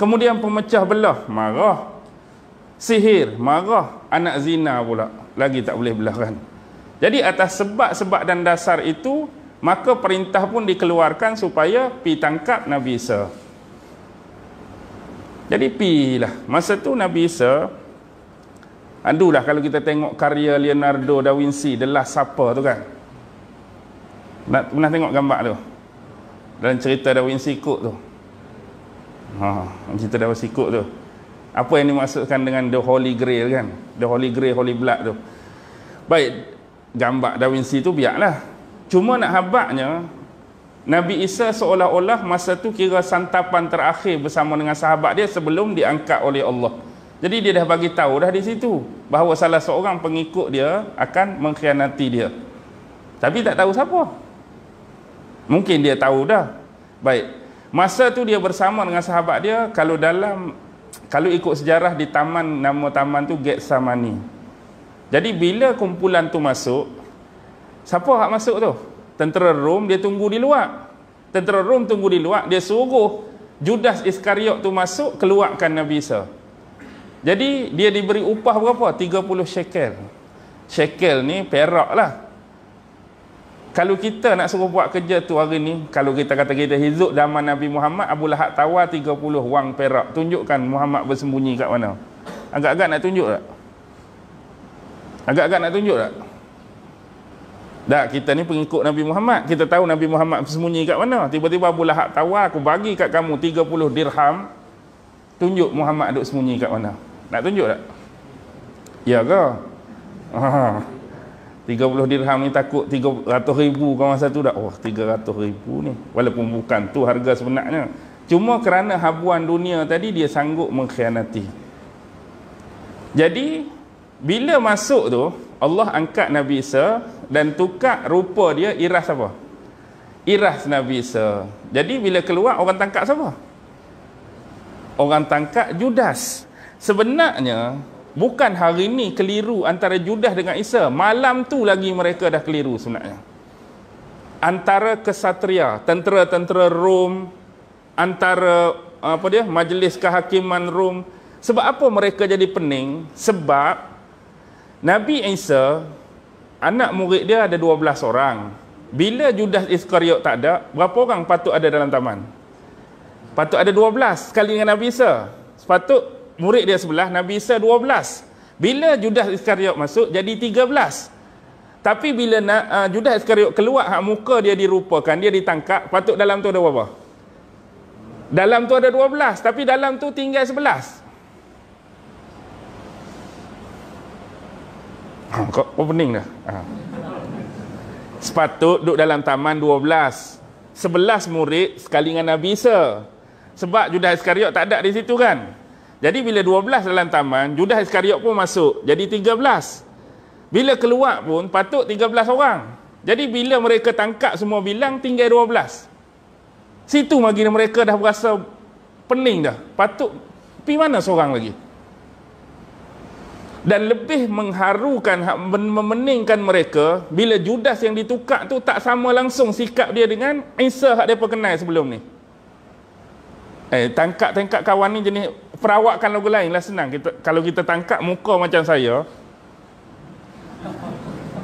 [SPEAKER 1] Kemudian pemecah belah, marah. Sihir, marah. Anak zina pula, lagi tak boleh belah jadi atas sebab-sebab dan dasar itu, maka perintah pun dikeluarkan supaya pi tangkap Nabi Isa. Jadi pi lah. Masa tu Nabi Isa, andulah kalau kita tengok karya Leonardo da Vinci, The Last Supper tu kan. Nak, pernah tengok gambar tu? Dalam cerita da Vinci Code tu. Ha, cerita da Vinci Code tu. Apa yang dimaksudkan dengan The Holy Grail kan? The Holy Grail, Holy Blood tu. Baik, jambak Da Vinci tu biarlah. Cuma nak habaknya Nabi Isa seolah-olah masa tu kira santapan terakhir bersama dengan sahabat dia sebelum diangkat oleh Allah. Jadi dia dah bagi tahu dah di situ bahawa salah seorang pengikut dia akan mengkhianati dia. Tapi tak tahu siapa. Mungkin dia tahu dah. Baik. Masa tu dia bersama dengan sahabat dia kalau dalam kalau ikut sejarah di taman nama taman tu Getsemani. Jadi bila kumpulan tu masuk, siapa hak masuk tu? Tentera Rom dia tunggu di luar. Tentera Rom tunggu di luar, dia suruh Judas Iskariot tu masuk keluarkan Nabi Isa. Jadi dia diberi upah berapa? 30 shekel. Shekel ni perak lah. Kalau kita nak suruh buat kerja tu hari ni, kalau kita kata kita hidup zaman Nabi Muhammad, Abu Lahab tawar 30 wang perak. Tunjukkan Muhammad bersembunyi kat mana. Agak-agak nak tunjuk tak? Agak-agak nak tunjuk tak? Tak, kita ni pengikut Nabi Muhammad. Kita tahu Nabi Muhammad bersembunyi kat mana. Tiba-tiba Abu Lahab tawar, aku bagi kat kamu 30 dirham. Tunjuk Muhammad duduk sembunyi kat mana. Nak tunjuk tak? Ya ke? Ha. 30 dirham ni takut 300 ribu kawan satu tak? Oh, 300 ribu ni. Walaupun bukan tu harga sebenarnya. Cuma kerana habuan dunia tadi, dia sanggup mengkhianati. Jadi, bila masuk tu Allah angkat Nabi Isa dan tukar rupa dia iras apa? Iras Nabi Isa. Jadi bila keluar orang tangkap siapa? Orang tangkap Judas. Sebenarnya bukan hari ni keliru antara Judas dengan Isa. Malam tu lagi mereka dah keliru sebenarnya. Antara kesatria, tentera-tentera Rom, antara apa dia? Majlis kehakiman Rom. Sebab apa mereka jadi pening? Sebab Nabi Isa anak murid dia ada 12 orang. Bila Judas Iskariot tak ada, berapa orang patut ada dalam taman? Patut ada 12 sekali dengan Nabi Isa. Sepatut murid dia sebelah, Nabi Isa 12. Bila Judas Iskariot masuk jadi 13. Tapi bila nak, uh, ah, Judas Iskariot keluar hak muka dia dirupakan, dia ditangkap, patut dalam tu ada berapa? Dalam tu ada dua belas. tapi dalam tu tinggal sebelas. Ah, kau pening dah ha. sepatut duduk dalam taman 12 11 murid sekali dengan Nabi Isa sebab Judas Iskariot tak ada di situ kan jadi bila 12 dalam taman Judas Iskariot pun masuk jadi 13 bila keluar pun patut 13 orang jadi bila mereka tangkap semua bilang tinggal 12 situ bagi mereka dah berasa pening dah patut pergi mana seorang lagi dan lebih mengharukan ha, memeningkan mereka bila Judas yang ditukar tu tak sama langsung sikap dia dengan Isa yang dia kenal sebelum ni eh tangkap-tangkap kawan ni jenis perawakan lagu lain lah senang kita, kalau kita tangkap muka macam saya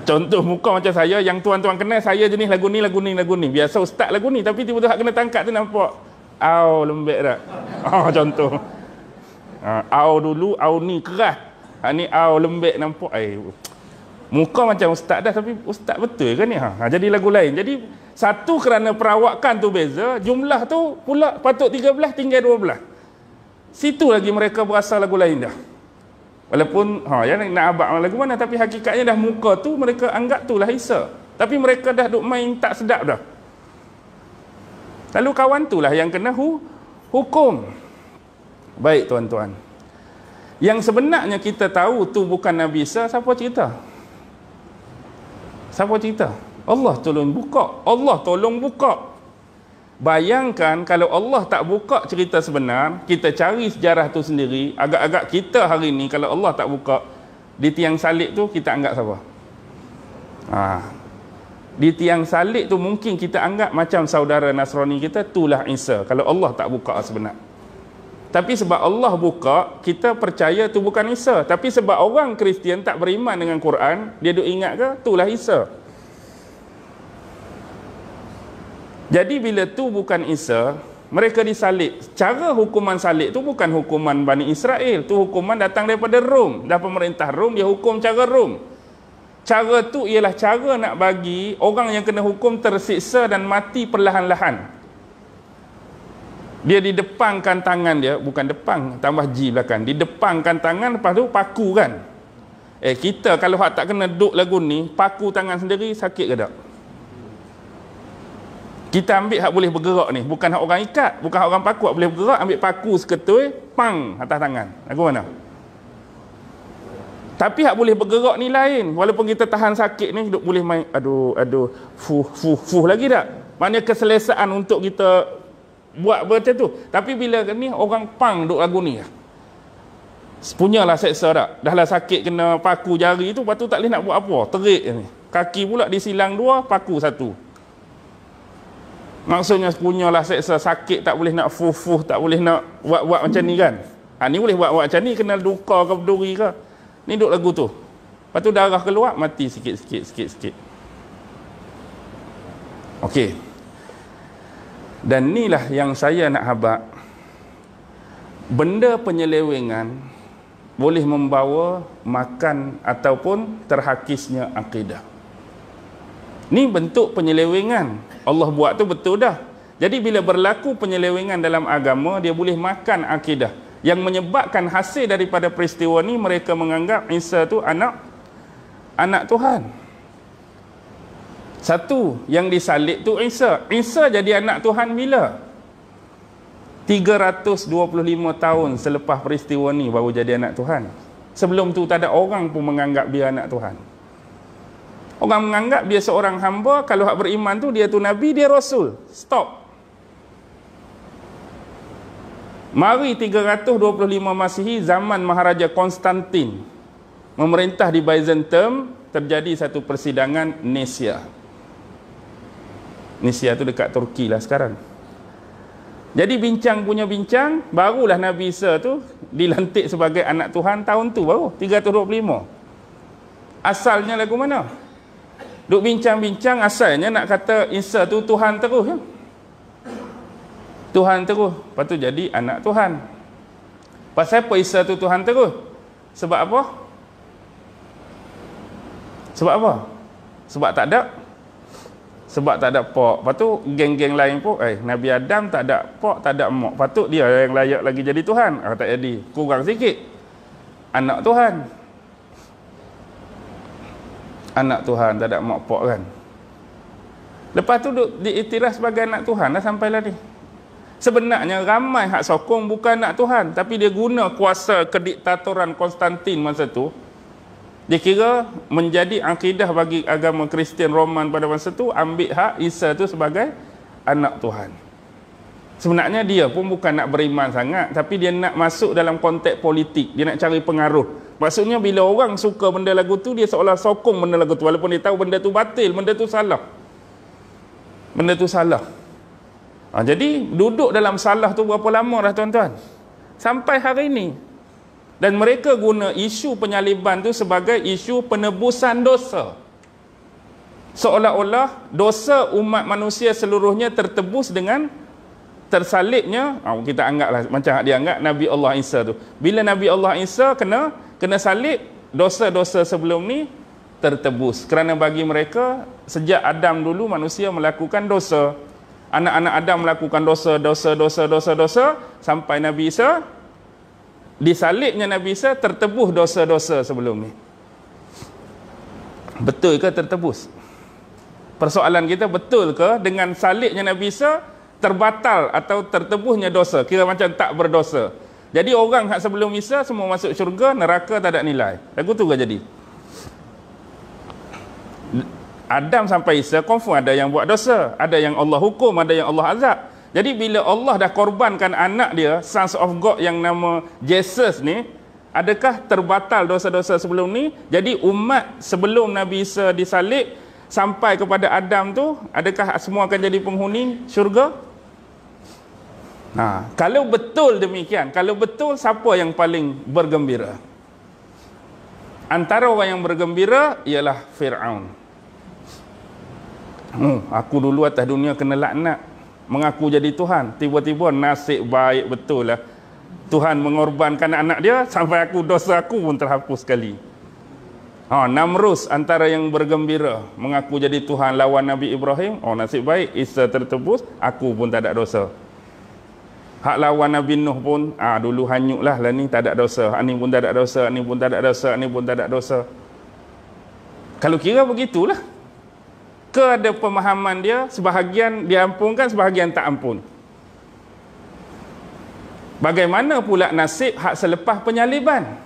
[SPEAKER 1] contoh muka macam saya yang tuan-tuan kenal saya jenis lagu ni lagu ni lagu ni biasa ustaz lagu ni tapi tiba-tiba hak kena tangkap tu nampak au lembek tak oh, contoh ah, au dulu au ni keras ha ni au lembek nampak ai eh, muka macam ustaz dah tapi ustaz betul ke ni ha, ha jadi lagu lain jadi satu kerana perawakan tu beza jumlah tu pula patut 13 tinggal 12 situ lagi mereka berasa lagu lain dah walaupun ha ya nak, nak abang lagu mana tapi hakikatnya dah muka tu mereka anggap tu lah Isa tapi mereka dah duk main tak sedap dah lalu kawan tu lah yang kena hu, hukum baik tuan-tuan yang sebenarnya kita tahu tu bukan Nabi Isa, siapa cerita? Siapa cerita? Allah tolong buka. Allah tolong buka. Bayangkan kalau Allah tak buka cerita sebenar, kita cari sejarah tu sendiri, agak-agak kita hari ni kalau Allah tak buka di tiang salib tu kita anggap siapa? Ha. Di tiang salib tu mungkin kita anggap macam saudara Nasrani kita, tu lah Isa kalau Allah tak buka sebenar. Tapi sebab Allah buka, kita percaya tu bukan Isa. Tapi sebab orang Kristian tak beriman dengan Quran, dia duk ingat ke itulah Isa. Jadi bila tu bukan Isa, mereka disalib. Cara hukuman salib tu bukan hukuman Bani Israel, tu hukuman datang daripada Rom. Dah pemerintah Rom dia hukum cara Rom. Cara tu ialah cara nak bagi orang yang kena hukum tersiksa dan mati perlahan-lahan dia di depankan tangan dia bukan depang tambah G belakang di depankan tangan lepas tu paku kan eh kita kalau hak tak kena duk lagu ni paku tangan sendiri sakit ke tak kita ambil hak boleh bergerak ni bukan hak orang ikat bukan hak orang paku hak boleh bergerak ambil paku seketul pang atas tangan lagu mana tapi hak boleh bergerak ni lain walaupun kita tahan sakit ni duk boleh main aduh aduh fuh fuh fuh lagi tak maknanya keselesaan untuk kita buat macam tu tapi bila ni orang pang duk lagu ni lah. punyalah seksa tak dah lah sakit kena paku jari tu lepas tu tak boleh nak buat apa terik ni kaki pula disilang dua paku satu maksudnya lah seksa lah. sakit tak boleh nak fufuh tak boleh nak buat-buat macam ni kan ha, ni boleh buat-buat macam ni kena duka ke peduri ke ni duk lagu tu lepas tu darah keluar mati sikit-sikit sikit-sikit Okey. Dan inilah yang saya nak habak. Benda penyelewengan boleh membawa makan ataupun terhakisnya akidah. Ini bentuk penyelewengan. Allah buat tu betul dah. Jadi bila berlaku penyelewengan dalam agama, dia boleh makan akidah. Yang menyebabkan hasil daripada peristiwa ni mereka menganggap Isa tu anak anak Tuhan. Satu yang disalib tu Isa. Isa jadi anak Tuhan bila? 325 tahun selepas peristiwa ni baru jadi anak Tuhan. Sebelum tu tak ada orang pun menganggap dia anak Tuhan. Orang menganggap dia seorang hamba, kalau hak beriman tu dia tu nabi, dia rasul. Stop. Mari 325 Masihi zaman Maharaja Konstantin memerintah di Byzantium terjadi satu persidangan Nicea. Nisya tu dekat Turki lah sekarang jadi bincang punya bincang barulah Nabi Isa tu dilantik sebagai anak Tuhan tahun tu baru 325 asalnya lagu mana duk bincang-bincang asalnya nak kata Isa tu Tuhan terus ya? Tuhan terus lepas tu jadi anak Tuhan pasal apa Isa tu Tuhan terus sebab apa sebab apa sebab tak ada sebab tak ada pak. Lepas tu geng-geng lain pun, eh Nabi Adam tak ada pak, tak ada mak. Patut dia yang layak lagi jadi Tuhan. Ah tak jadi. Kurang sikit. Anak Tuhan. Anak Tuhan tak ada mak pak kan. Lepas tu duduk diiktiraf sebagai anak Tuhan dah sampailah ni. Sebenarnya ramai hak sokong bukan anak Tuhan, tapi dia guna kuasa kediktatoran Konstantin masa tu dikira menjadi akidah bagi agama Kristian Roman pada masa itu ambil hak Isa itu sebagai anak Tuhan sebenarnya dia pun bukan nak beriman sangat tapi dia nak masuk dalam konteks politik dia nak cari pengaruh maksudnya bila orang suka benda lagu tu dia seolah sokong benda lagu tu walaupun dia tahu benda tu batil benda tu salah benda tu salah ha, jadi duduk dalam salah tu berapa lama lah tuan-tuan sampai hari ini dan mereka guna isu penyaliban tu sebagai isu penebusan dosa seolah-olah dosa umat manusia seluruhnya tertebus dengan tersalibnya ah, kita anggaplah macam dia anggap Nabi Allah Isa tu bila Nabi Allah Isa kena kena salib dosa-dosa sebelum ni tertebus kerana bagi mereka sejak Adam dulu manusia melakukan dosa anak-anak Adam melakukan dosa dosa dosa dosa dosa sampai Nabi Isa disalibnya Nabi Isa tertebus dosa-dosa sebelum ni betul ke tertebus persoalan kita betul ke dengan salibnya Nabi Isa terbatal atau tertebusnya dosa kira macam tak berdosa jadi orang hak sebelum Isa semua masuk syurga neraka tak ada nilai lagu tu ke jadi Adam sampai Isa confirm ada yang buat dosa ada yang Allah hukum ada yang Allah azab jadi bila Allah dah korbankan anak dia, Sons of God yang nama Jesus ni, adakah terbatal dosa-dosa sebelum ni? Jadi umat sebelum Nabi Isa disalib sampai kepada Adam tu, adakah semua akan jadi penghuni syurga? Nah, kalau betul demikian, kalau betul siapa yang paling bergembira? Antara orang yang bergembira ialah Firaun. Hmm, aku dulu atas dunia kena laknat mengaku jadi Tuhan. Tiba-tiba nasib baik betul lah. Tuhan mengorbankan anak dia sampai aku dosa aku pun terhapus sekali. Ha, Namrus antara yang bergembira mengaku jadi Tuhan lawan Nabi Ibrahim. Oh nasib baik Isa tertebus, aku pun tak ada dosa. Hak lawan Nabi Nuh pun ah ha, dulu hanyutlah lah ni tak ada dosa. Ani pun tak ada dosa, ani pun tak ada dosa, ani pun tak ada dosa. Kalau kira begitulah suka ada pemahaman dia sebahagian diampunkan sebahagian tak ampun bagaimana pula nasib hak selepas penyaliban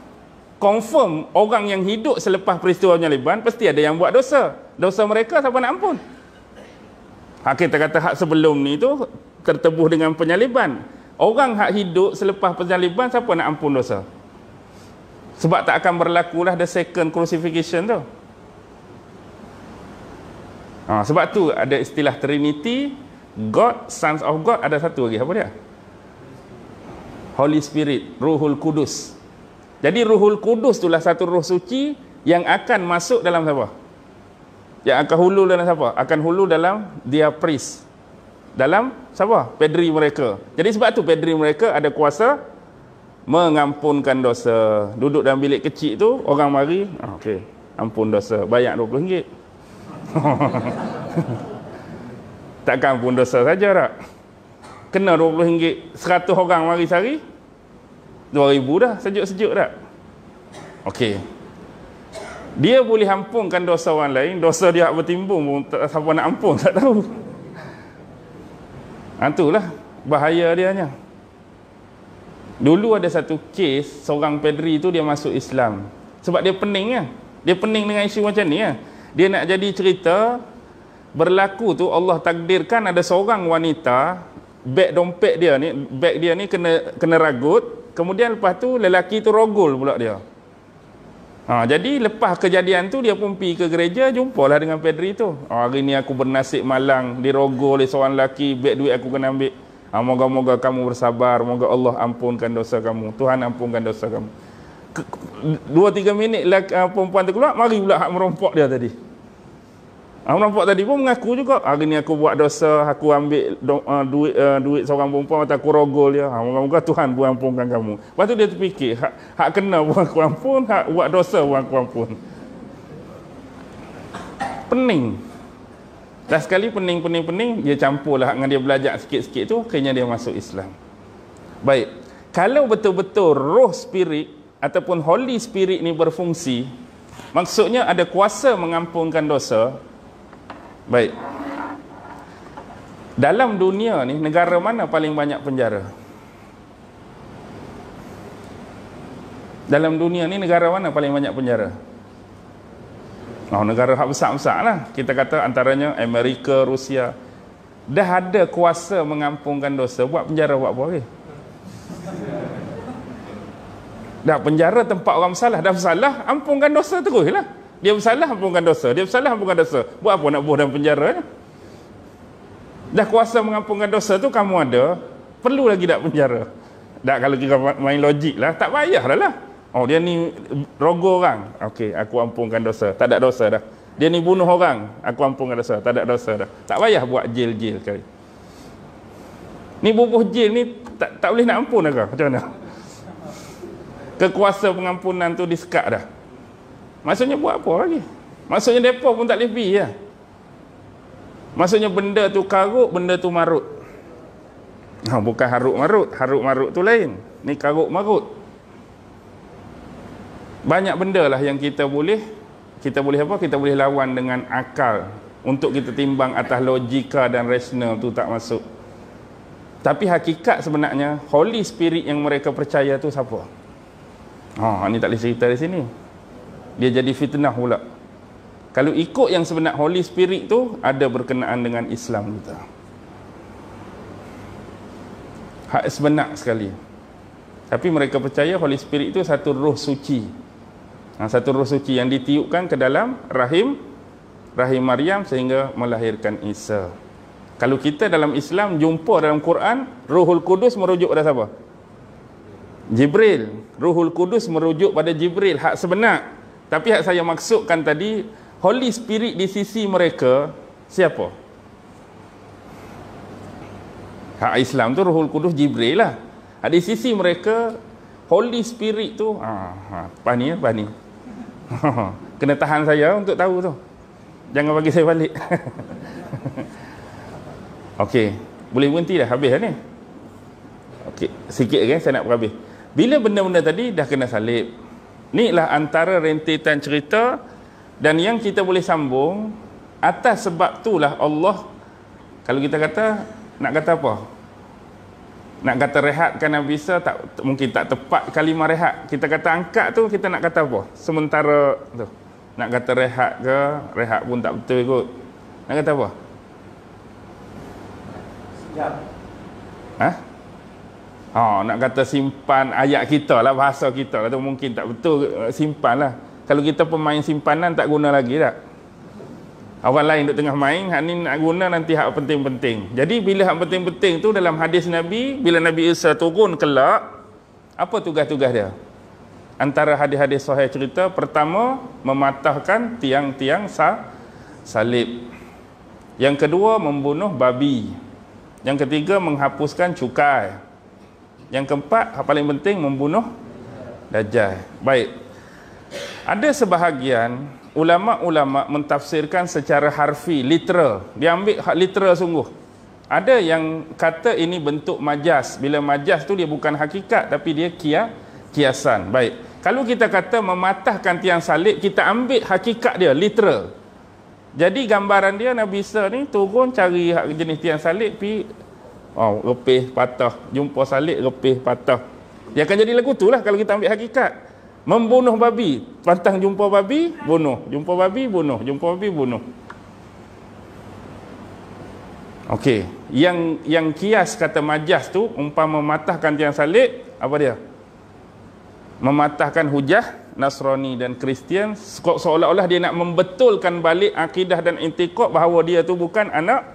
[SPEAKER 1] confirm orang yang hidup selepas peristiwa penyaliban pasti ada yang buat dosa dosa mereka siapa nak ampun hak kita kata hak sebelum ni tu tertebuh dengan penyaliban orang hak hidup selepas penyaliban siapa nak ampun dosa sebab tak akan berlakulah the second crucifixion tu Ha, sebab tu ada istilah Trinity, God, Sons of God, ada satu lagi. Apa dia? Holy Spirit, Ruhul Kudus. Jadi Ruhul Kudus itulah satu ruh suci yang akan masuk dalam siapa? Yang akan hulu dalam siapa? Akan hulu dalam dia priest. Dalam siapa? Pedri mereka. Jadi sebab tu pedri mereka ada kuasa mengampunkan dosa. Duduk dalam bilik kecil tu, orang mari, ah, okey, ampun dosa. Bayar rm ringgit. Takkan pun dosa saja tak? Kena RM20, 100 orang mari sehari? RM2,000 dah, sejuk-sejuk tak? Okey. Dia boleh ampunkan dosa orang lain, dosa dia tak bertimbung pun tak, siapa nak ampun, tak tahu. Antulah ha, bahaya dia hanya. Dulu ada satu kes, seorang pedri tu dia masuk Islam. Sebab dia pening kan? Dia pening dengan isu macam ni kan? Ya? dia nak jadi cerita berlaku tu Allah takdirkan ada seorang wanita beg dompet dia ni beg dia ni kena kena ragut kemudian lepas tu lelaki tu rogol pula dia ha, jadi lepas kejadian tu dia pun pergi ke gereja jumpalah dengan Pedri tu oh, hari ni aku bernasib malang dirogol oleh seorang lelaki beg duit aku kena ambil ha, moga-moga kamu bersabar moga Allah ampunkan dosa kamu Tuhan ampunkan dosa kamu dua tiga minit lelaki, uh, ah, perempuan tu keluar mari pula hak merompok dia tadi hak merompok tadi pun mengaku juga hari ni aku buat dosa aku ambil do, uh, duit uh, duit seorang perempuan atau aku rogol dia ha, moga-moga Tuhan buang pungkan kamu lepas tu dia terfikir hak, hak kena buang aku pun, hak buat dosa buang aku pun. pening dah sekali pening-pening-pening dia campur lah dengan dia belajar sikit-sikit tu akhirnya dia masuk Islam baik kalau betul-betul roh spirit ataupun Holy Spirit ni berfungsi maksudnya ada kuasa mengampunkan dosa baik dalam dunia ni negara mana paling banyak penjara dalam dunia ni negara mana paling banyak penjara oh, negara hak besar-besar lah kita kata antaranya Amerika, Rusia dah ada kuasa mengampunkan dosa buat penjara buat apa okay? Dah penjara tempat orang bersalah. Dah bersalah, ampunkan dosa terus lah. Dia bersalah, ampunkan dosa. Dia bersalah, ampunkan dosa. Buat apa nak buah dalam penjara? Eh? Dah kuasa mengampunkan dosa tu kamu ada, perlu lagi nak penjara. Tak kalau kita main logik lah, tak payah dah lah. Oh dia ni rogo orang. Okey, aku ampunkan dosa. Tak ada dosa dah. Dia ni bunuh orang. Aku ampunkan dosa. Tak ada dosa dah. Tak payah buat jail-jail kali. Ni bubuh jail ni tak, tak boleh nak ampun agak. Macam mana? kekuasa pengampunan tu disekat dah maksudnya buat apa lagi maksudnya mereka pun tak lebih ya? maksudnya benda tu karut benda tu marut nah, ha, bukan harut marut harut marut tu lain ni karut marut banyak benda lah yang kita boleh kita boleh apa kita boleh lawan dengan akal untuk kita timbang atas logika dan rasional tu tak masuk tapi hakikat sebenarnya holy spirit yang mereka percaya tu siapa Ha, ha, ni tak boleh cerita di sini. Dia jadi fitnah pula. Kalau ikut yang sebenar Holy Spirit tu ada berkenaan dengan Islam kita. Hak sebenar sekali. Tapi mereka percaya Holy Spirit itu satu roh suci. Ha, satu roh suci yang ditiupkan ke dalam rahim rahim Maryam sehingga melahirkan Isa. Kalau kita dalam Islam jumpa dalam Quran, Ruhul Kudus merujuk pada siapa? Jibril Ruhul Kudus merujuk pada Jibril hak sebenar tapi hak saya maksudkan tadi Holy Spirit di sisi mereka siapa? Hak Islam tu Ruhul Kudus Jibril lah. Di sisi mereka Holy Spirit tu ha ah, ha apa ah, ni apa ya, ni? Kena tahan saya untuk tahu tu. Jangan bagi saya balik. Okey, boleh berhenti dah habis dah ni. Okey, sikit lagi eh, saya nak habis. Bila benda-benda tadi dah kena salib. Ni lah antara rentetan cerita dan yang kita boleh sambung atas sebab tu lah Allah kalau kita kata nak kata apa? Nak kata rehatkan Nabi Isa tak mungkin tak tepat kalimah rehat. Kita kata angkat tu kita nak kata apa? Sementara tu. Nak kata rehat ke? Rehat pun tak betul ikut. Nak kata apa? Sekejap. Ha? Ha, nak kata simpan ayat kita lah bahasa kita lah. kata mungkin tak betul eh, simpan lah kalau kita pemain simpanan tak guna lagi tak orang lain duk tengah main hak ni nak guna nanti hak penting-penting jadi bila hak penting-penting tu dalam hadis Nabi bila Nabi Isa turun kelak apa tugas-tugas dia antara hadis-hadis sahih cerita pertama mematahkan tiang-tiang sa salib yang kedua membunuh babi yang ketiga menghapuskan cukai yang keempat, yang paling penting membunuh Dajjal. Baik. Ada sebahagian ulama-ulama mentafsirkan secara harfi, literal. Dia ambil hak literal sungguh. Ada yang kata ini bentuk majas. Bila majas tu dia bukan hakikat tapi dia kia kiasan. Baik. Kalau kita kata mematahkan tiang salib, kita ambil hakikat dia, literal. Jadi gambaran dia Nabi Isa ni turun cari hak jenis tiang salib pi oh, repih patah jumpa salib repih patah dia akan jadi lagu tu lah kalau kita ambil hakikat membunuh babi pantang jumpa babi bunuh jumpa babi bunuh jumpa babi bunuh Okey, yang yang kias kata majas tu umpama mematahkan tiang salib, apa dia? Mematahkan hujah Nasrani dan Kristian seolah-olah dia nak membetulkan balik akidah dan intiqad bahawa dia tu bukan anak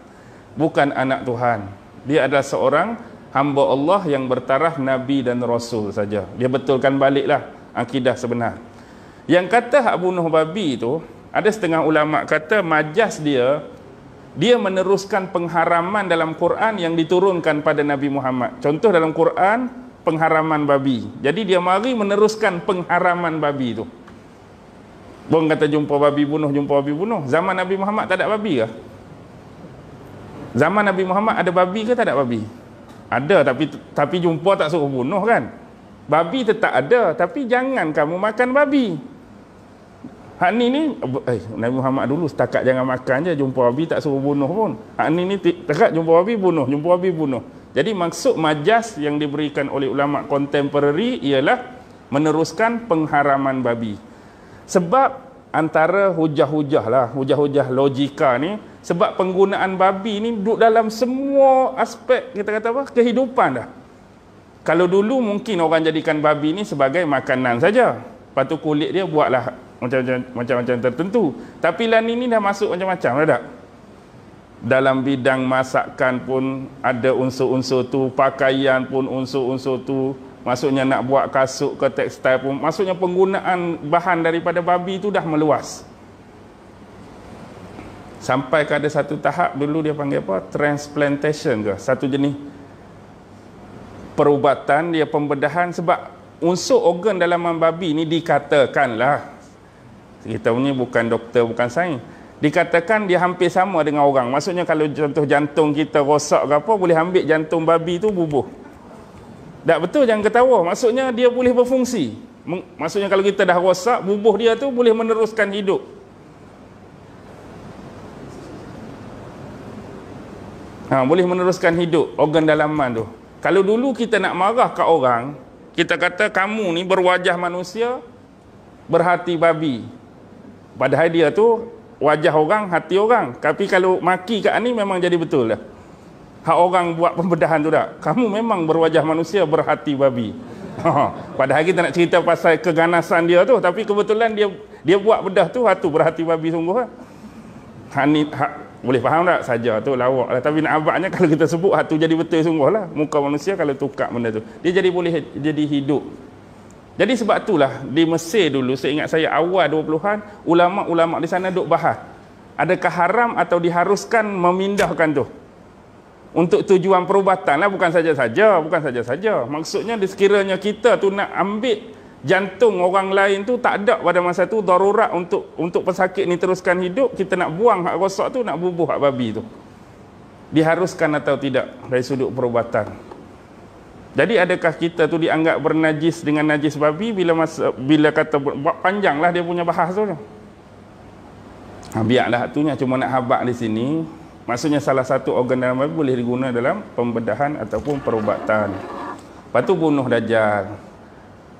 [SPEAKER 1] bukan anak Tuhan. Dia adalah seorang hamba Allah yang bertaraf Nabi dan Rasul saja. Dia betulkan baliklah akidah sebenar. Yang kata Abu Nuh Babi itu, ada setengah ulama kata majas dia, dia meneruskan pengharaman dalam Quran yang diturunkan pada Nabi Muhammad. Contoh dalam Quran, pengharaman babi. Jadi dia mari meneruskan pengharaman babi itu. Bukan kata jumpa babi bunuh, jumpa babi bunuh. Zaman Nabi Muhammad tak ada babi kah? Zaman Nabi Muhammad ada babi ke tak ada babi? Ada tapi tapi jumpa tak suruh bunuh kan? Babi tetap ada tapi jangan kamu makan babi. Hak ni ni eh, Nabi Muhammad dulu setakat jangan makan je jumpa babi tak suruh bunuh pun. Hak ni ni tekat jumpa babi bunuh, jumpa babi bunuh. Jadi maksud majas yang diberikan oleh ulama kontemporari ialah meneruskan pengharaman babi. Sebab antara hujah-hujah lah, hujah-hujah logika ni, sebab penggunaan babi ni duduk dalam semua aspek kita kata apa kehidupan dah kalau dulu mungkin orang jadikan babi ni sebagai makanan saja lepas tu kulit dia buatlah macam-macam macam-macam tertentu tapi lan ini dah masuk macam-macam dah tak dalam bidang masakan pun ada unsur-unsur tu pakaian pun unsur-unsur tu maksudnya nak buat kasut ke tekstil pun maksudnya penggunaan bahan daripada babi tu dah meluas sampai ke ada satu tahap dulu dia panggil apa transplantation ke satu jenis perubatan dia pembedahan sebab unsur organ dalam babi ni dikatakanlah kita punya bukan doktor bukan sains dikatakan dia hampir sama dengan orang maksudnya kalau contoh jantung kita rosak ke apa boleh ambil jantung babi tu bubuh tak betul jangan ketawa maksudnya dia boleh berfungsi maksudnya kalau kita dah rosak bubuh dia tu boleh meneruskan hidup ha, boleh meneruskan hidup organ dalaman tu kalau dulu kita nak marah ke orang kita kata kamu ni berwajah manusia berhati babi padahal dia tu wajah orang hati orang tapi kalau maki kat ni memang jadi betul lah hak orang buat pembedahan tu tak kamu memang berwajah manusia berhati babi ha, ha. padahal kita nak cerita pasal keganasan dia tu tapi kebetulan dia dia buat bedah tu hatu berhati babi sungguh lah. Ha? Ha, ha, boleh faham tak? Saja tu lawak lah. Tapi nampaknya kalau kita sebut hatu ah, jadi betul sungguh lah. Muka manusia kalau tukar benda tu. Dia jadi boleh jadi hidup. Jadi sebab tu lah di Mesir dulu saya ingat saya awal 20-an ulama-ulama di sana duk bahas. Adakah haram atau diharuskan memindahkan tu? Untuk tujuan perubatan lah bukan saja-saja, bukan saja-saja. Maksudnya sekiranya kita tu nak ambil jantung orang lain tu tak ada pada masa tu darurat untuk untuk pesakit ni teruskan hidup kita nak buang hak rosak tu nak bubuh hak babi tu diharuskan atau tidak dari sudut perubatan jadi adakah kita tu dianggap bernajis dengan najis babi bila masa, bila kata buat lah dia punya bahas tu ha, lah tu cuma nak habak di sini maksudnya salah satu organ dalam babi boleh digunakan dalam pembedahan ataupun perubatan lepas tu bunuh dajjal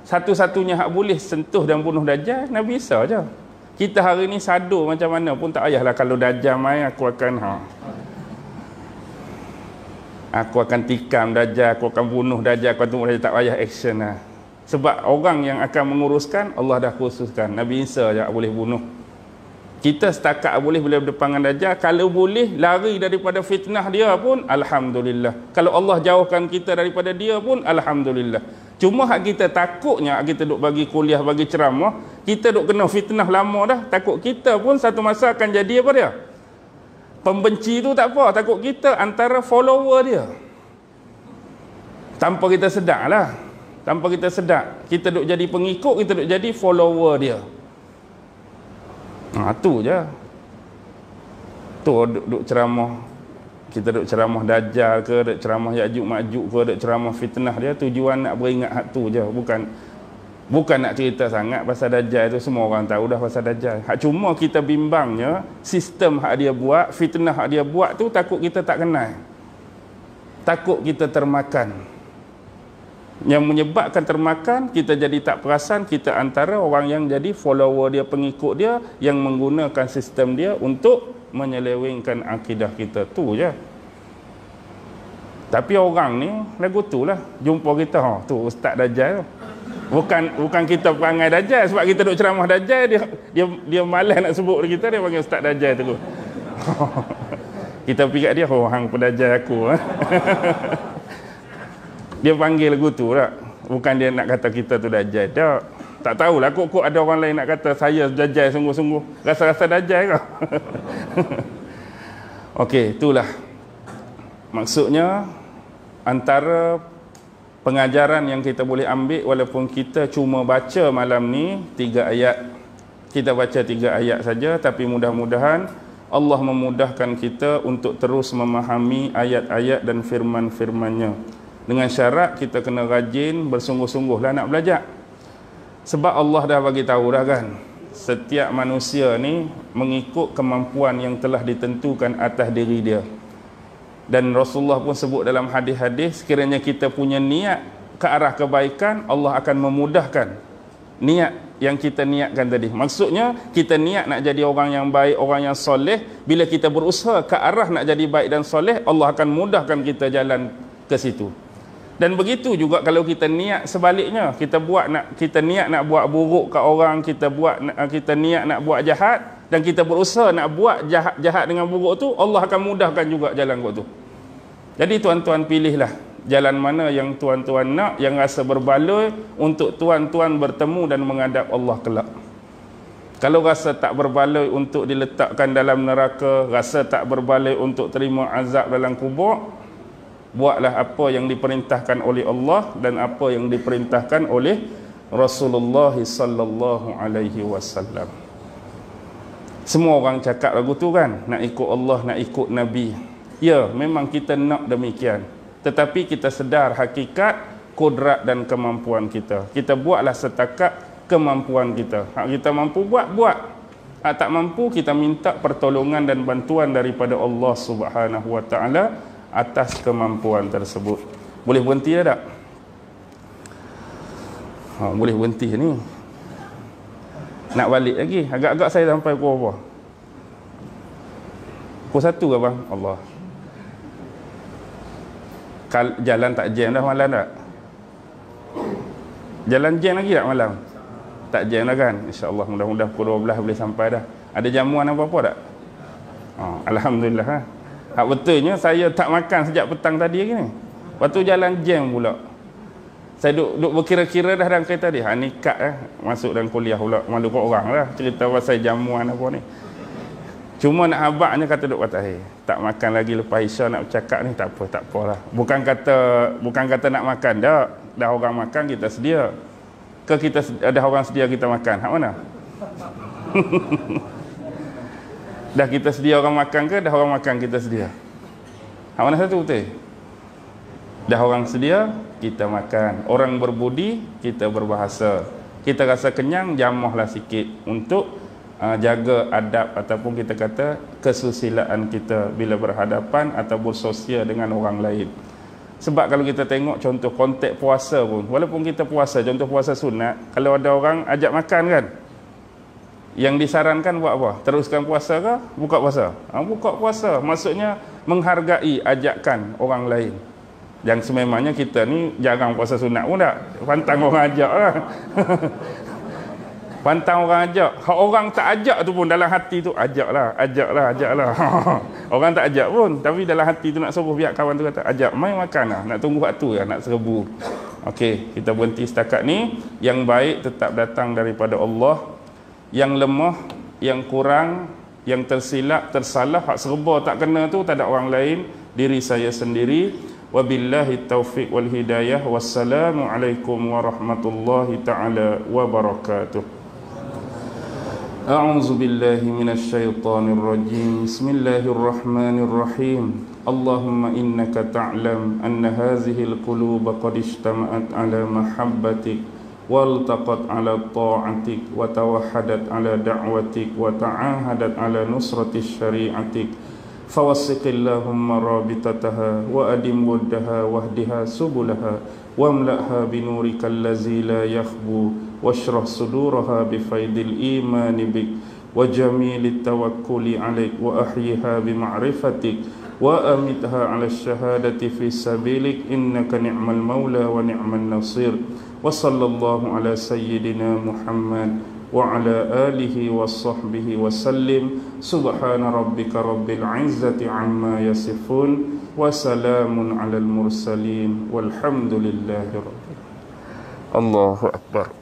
[SPEAKER 1] satu-satunya hak boleh sentuh dan bunuh Dajjal Nabi Isa je kita hari ni sadu macam mana pun tak payahlah kalau Dajjal main aku akan ha. aku akan tikam Dajjal aku akan bunuh Dajjal aku akan tunggu Dajjal tak payah action lah sebab orang yang akan menguruskan Allah dah khususkan Nabi Isa je boleh bunuh kita setakat boleh boleh berdepangan dajjal kalau boleh lari daripada fitnah dia pun alhamdulillah kalau Allah jauhkan kita daripada dia pun alhamdulillah Cuma hak kita takutnya hak kita duk bagi kuliah, bagi ceramah, kita duk kena fitnah lama dah, takut kita pun satu masa akan jadi apa dia? Pembenci tu tak apa, takut kita antara follower dia. Tanpa kita sedar lah. Tanpa kita sedar. Kita duk jadi pengikut, kita duk jadi follower dia. Ha, tu je. Tu duk ceramah kita duk ceramah dajal, ke, duk ceramah yakjuk makjuk ke, duk ceramah fitnah dia tujuan nak beringat hak tu je, bukan bukan nak cerita sangat pasal dajal tu semua orang tahu dah pasal dajal. Hak cuma kita bimbangnya sistem hak dia buat, fitnah hak dia buat tu takut kita tak kenal. Takut kita termakan. Yang menyebabkan termakan kita jadi tak perasan kita antara orang yang jadi follower dia, pengikut dia yang menggunakan sistem dia untuk menyelewengkan akidah kita tu je tapi orang ni lagu tu lah jumpa kita ha, tu ustaz dajjal bukan bukan kita panggil dajjal sebab kita duk ceramah dajjal dia dia dia malas nak sebut kita dia panggil ustaz dajjal tu kita pergi kat dia oh hang pendajal aku ha. dia panggil lagu tu lah bukan dia nak kata kita tu dajjal tak tak tahu lah, kok-kok ada orang lain nak kata saya dajjal sungguh-sungguh. Rasa-rasa dajjal kau. Okey, itulah. Maksudnya antara pengajaran yang kita boleh ambil walaupun kita cuma baca malam ni tiga ayat kita baca tiga ayat saja tapi mudah-mudahan Allah memudahkan kita untuk terus memahami ayat-ayat dan firman-firmannya dengan syarat kita kena rajin bersungguh-sungguhlah nak belajar sebab Allah dah bagi tahu dah kan setiap manusia ni mengikut kemampuan yang telah ditentukan atas diri dia dan Rasulullah pun sebut dalam hadis-hadis sekiranya kita punya niat ke arah kebaikan Allah akan memudahkan niat yang kita niatkan tadi maksudnya kita niat nak jadi orang yang baik orang yang soleh bila kita berusaha ke arah nak jadi baik dan soleh Allah akan mudahkan kita jalan ke situ dan begitu juga kalau kita niat sebaliknya, kita buat nak kita niat nak buat buruk ke orang, kita buat eh, kita niat nak buat jahat dan kita berusaha nak buat jahat jahat dengan buruk tu, Allah akan mudahkan juga jalan kau tu. Jadi tuan-tuan pilihlah jalan mana yang tuan-tuan nak yang rasa berbaloi untuk tuan-tuan bertemu dan menghadap Allah kelak. Kalau rasa tak berbaloi untuk diletakkan dalam neraka, rasa tak berbaloi untuk terima azab dalam kubur, buatlah apa yang diperintahkan oleh Allah dan apa yang diperintahkan oleh Rasulullah sallallahu alaihi wasallam. Semua orang cakap lagu tu kan, nak ikut Allah, nak ikut Nabi. Ya, memang kita nak demikian. Tetapi kita sedar hakikat kodrat dan kemampuan kita. Kita buatlah setakat kemampuan kita. Hak kita mampu buat, buat. Hak tak mampu kita minta pertolongan dan bantuan daripada Allah Subhanahu wa taala atas kemampuan tersebut boleh berhenti dah tak? Ha, boleh berhenti ni nak balik lagi agak-agak saya sampai pukul apa? pukul satu ke bang? Allah Kal jalan tak jam dah malam tak? jalan jam lagi tak malam? tak jam dah kan? insyaAllah mudah-mudah pukul 12 boleh sampai dah ada jamuan apa-apa tak? Ha, Alhamdulillah ha? Hak betulnya saya tak makan sejak petang tadi lagi ni. Lepas tu jalan jam pula. Saya duk, duk berkira-kira dah dalam kereta dia. Ha ni kad eh. Masuk dalam kuliah pula. Malu kau orang lah. Cerita pasal jamuan apa ni. Cuma nak habaknya kata duk kata. Hey, tak makan lagi lepas Isya nak bercakap ni. Tak apa, tak apalah. Bukan kata bukan kata nak makan. Dah Dah orang makan kita sedia. Ke kita ada orang sedia kita makan. Hak mana? Dah kita sedia orang makan ke dah orang makan kita sedia? Hak mana satu betul? Dah orang sedia, kita makan. Orang berbudi, kita berbahasa. Kita rasa kenyang, jamahlah sikit untuk uh, jaga adab ataupun kita kata kesusilaan kita bila berhadapan atau bersosial dengan orang lain. Sebab kalau kita tengok contoh konteks puasa pun, walaupun kita puasa, contoh puasa sunat, kalau ada orang ajak makan kan, yang disarankan buat apa? Teruskan puasa ke? Buka puasa? Ha, buka puasa. Maksudnya menghargai, ajakkan orang lain. Yang sememangnya kita ni jarang puasa sunat pun tak. Pantang orang ajak lah. Pantang orang ajak. orang tak ajak tu pun dalam hati tu ajak lah, ajak lah, ajak lah. orang tak ajak pun. Tapi dalam hati tu nak suruh pihak kawan tu kata ajak. Main makan lah. Nak tunggu waktu lah. Nak serbu. Okey, kita berhenti setakat ni. Yang baik tetap datang daripada Allah yang lemah, yang kurang, yang tersilap, tersalah, hak serba tak kena tu tak ada orang lain, diri saya sendiri. Wabillahi taufiq wal hidayah. Wassalamu alaikum warahmatullahi taala wabarakatuh. أعوذ بالله من الشيطان الرجيم بسم الله الرحمن الرحيم اللهم إنك تعلم أن هذه القلوب قد اجتمعت على محبتك والتقت على طاعتك وتوحدت على دعوتك وتعاهدت على نصرة شريعتك فوسق اللهم رابطتها وأدم ودها واهدها سبلها واملأها بنورك الذي لا يخبو واشرح صدورها بفيض الإيمان بك وجميل التوكل عليك وأحيها بمعرفتك وأمتها على الشهادة في سبيلك إنك نعم المولى ونعم النصير وصلى الله على سيدنا محمد وعلى آله وصحبه وسلم سبحان ربك رب العزة عما يصفون وسلام على المرسلين
[SPEAKER 2] والحمد لله رب العالمين الله أكبر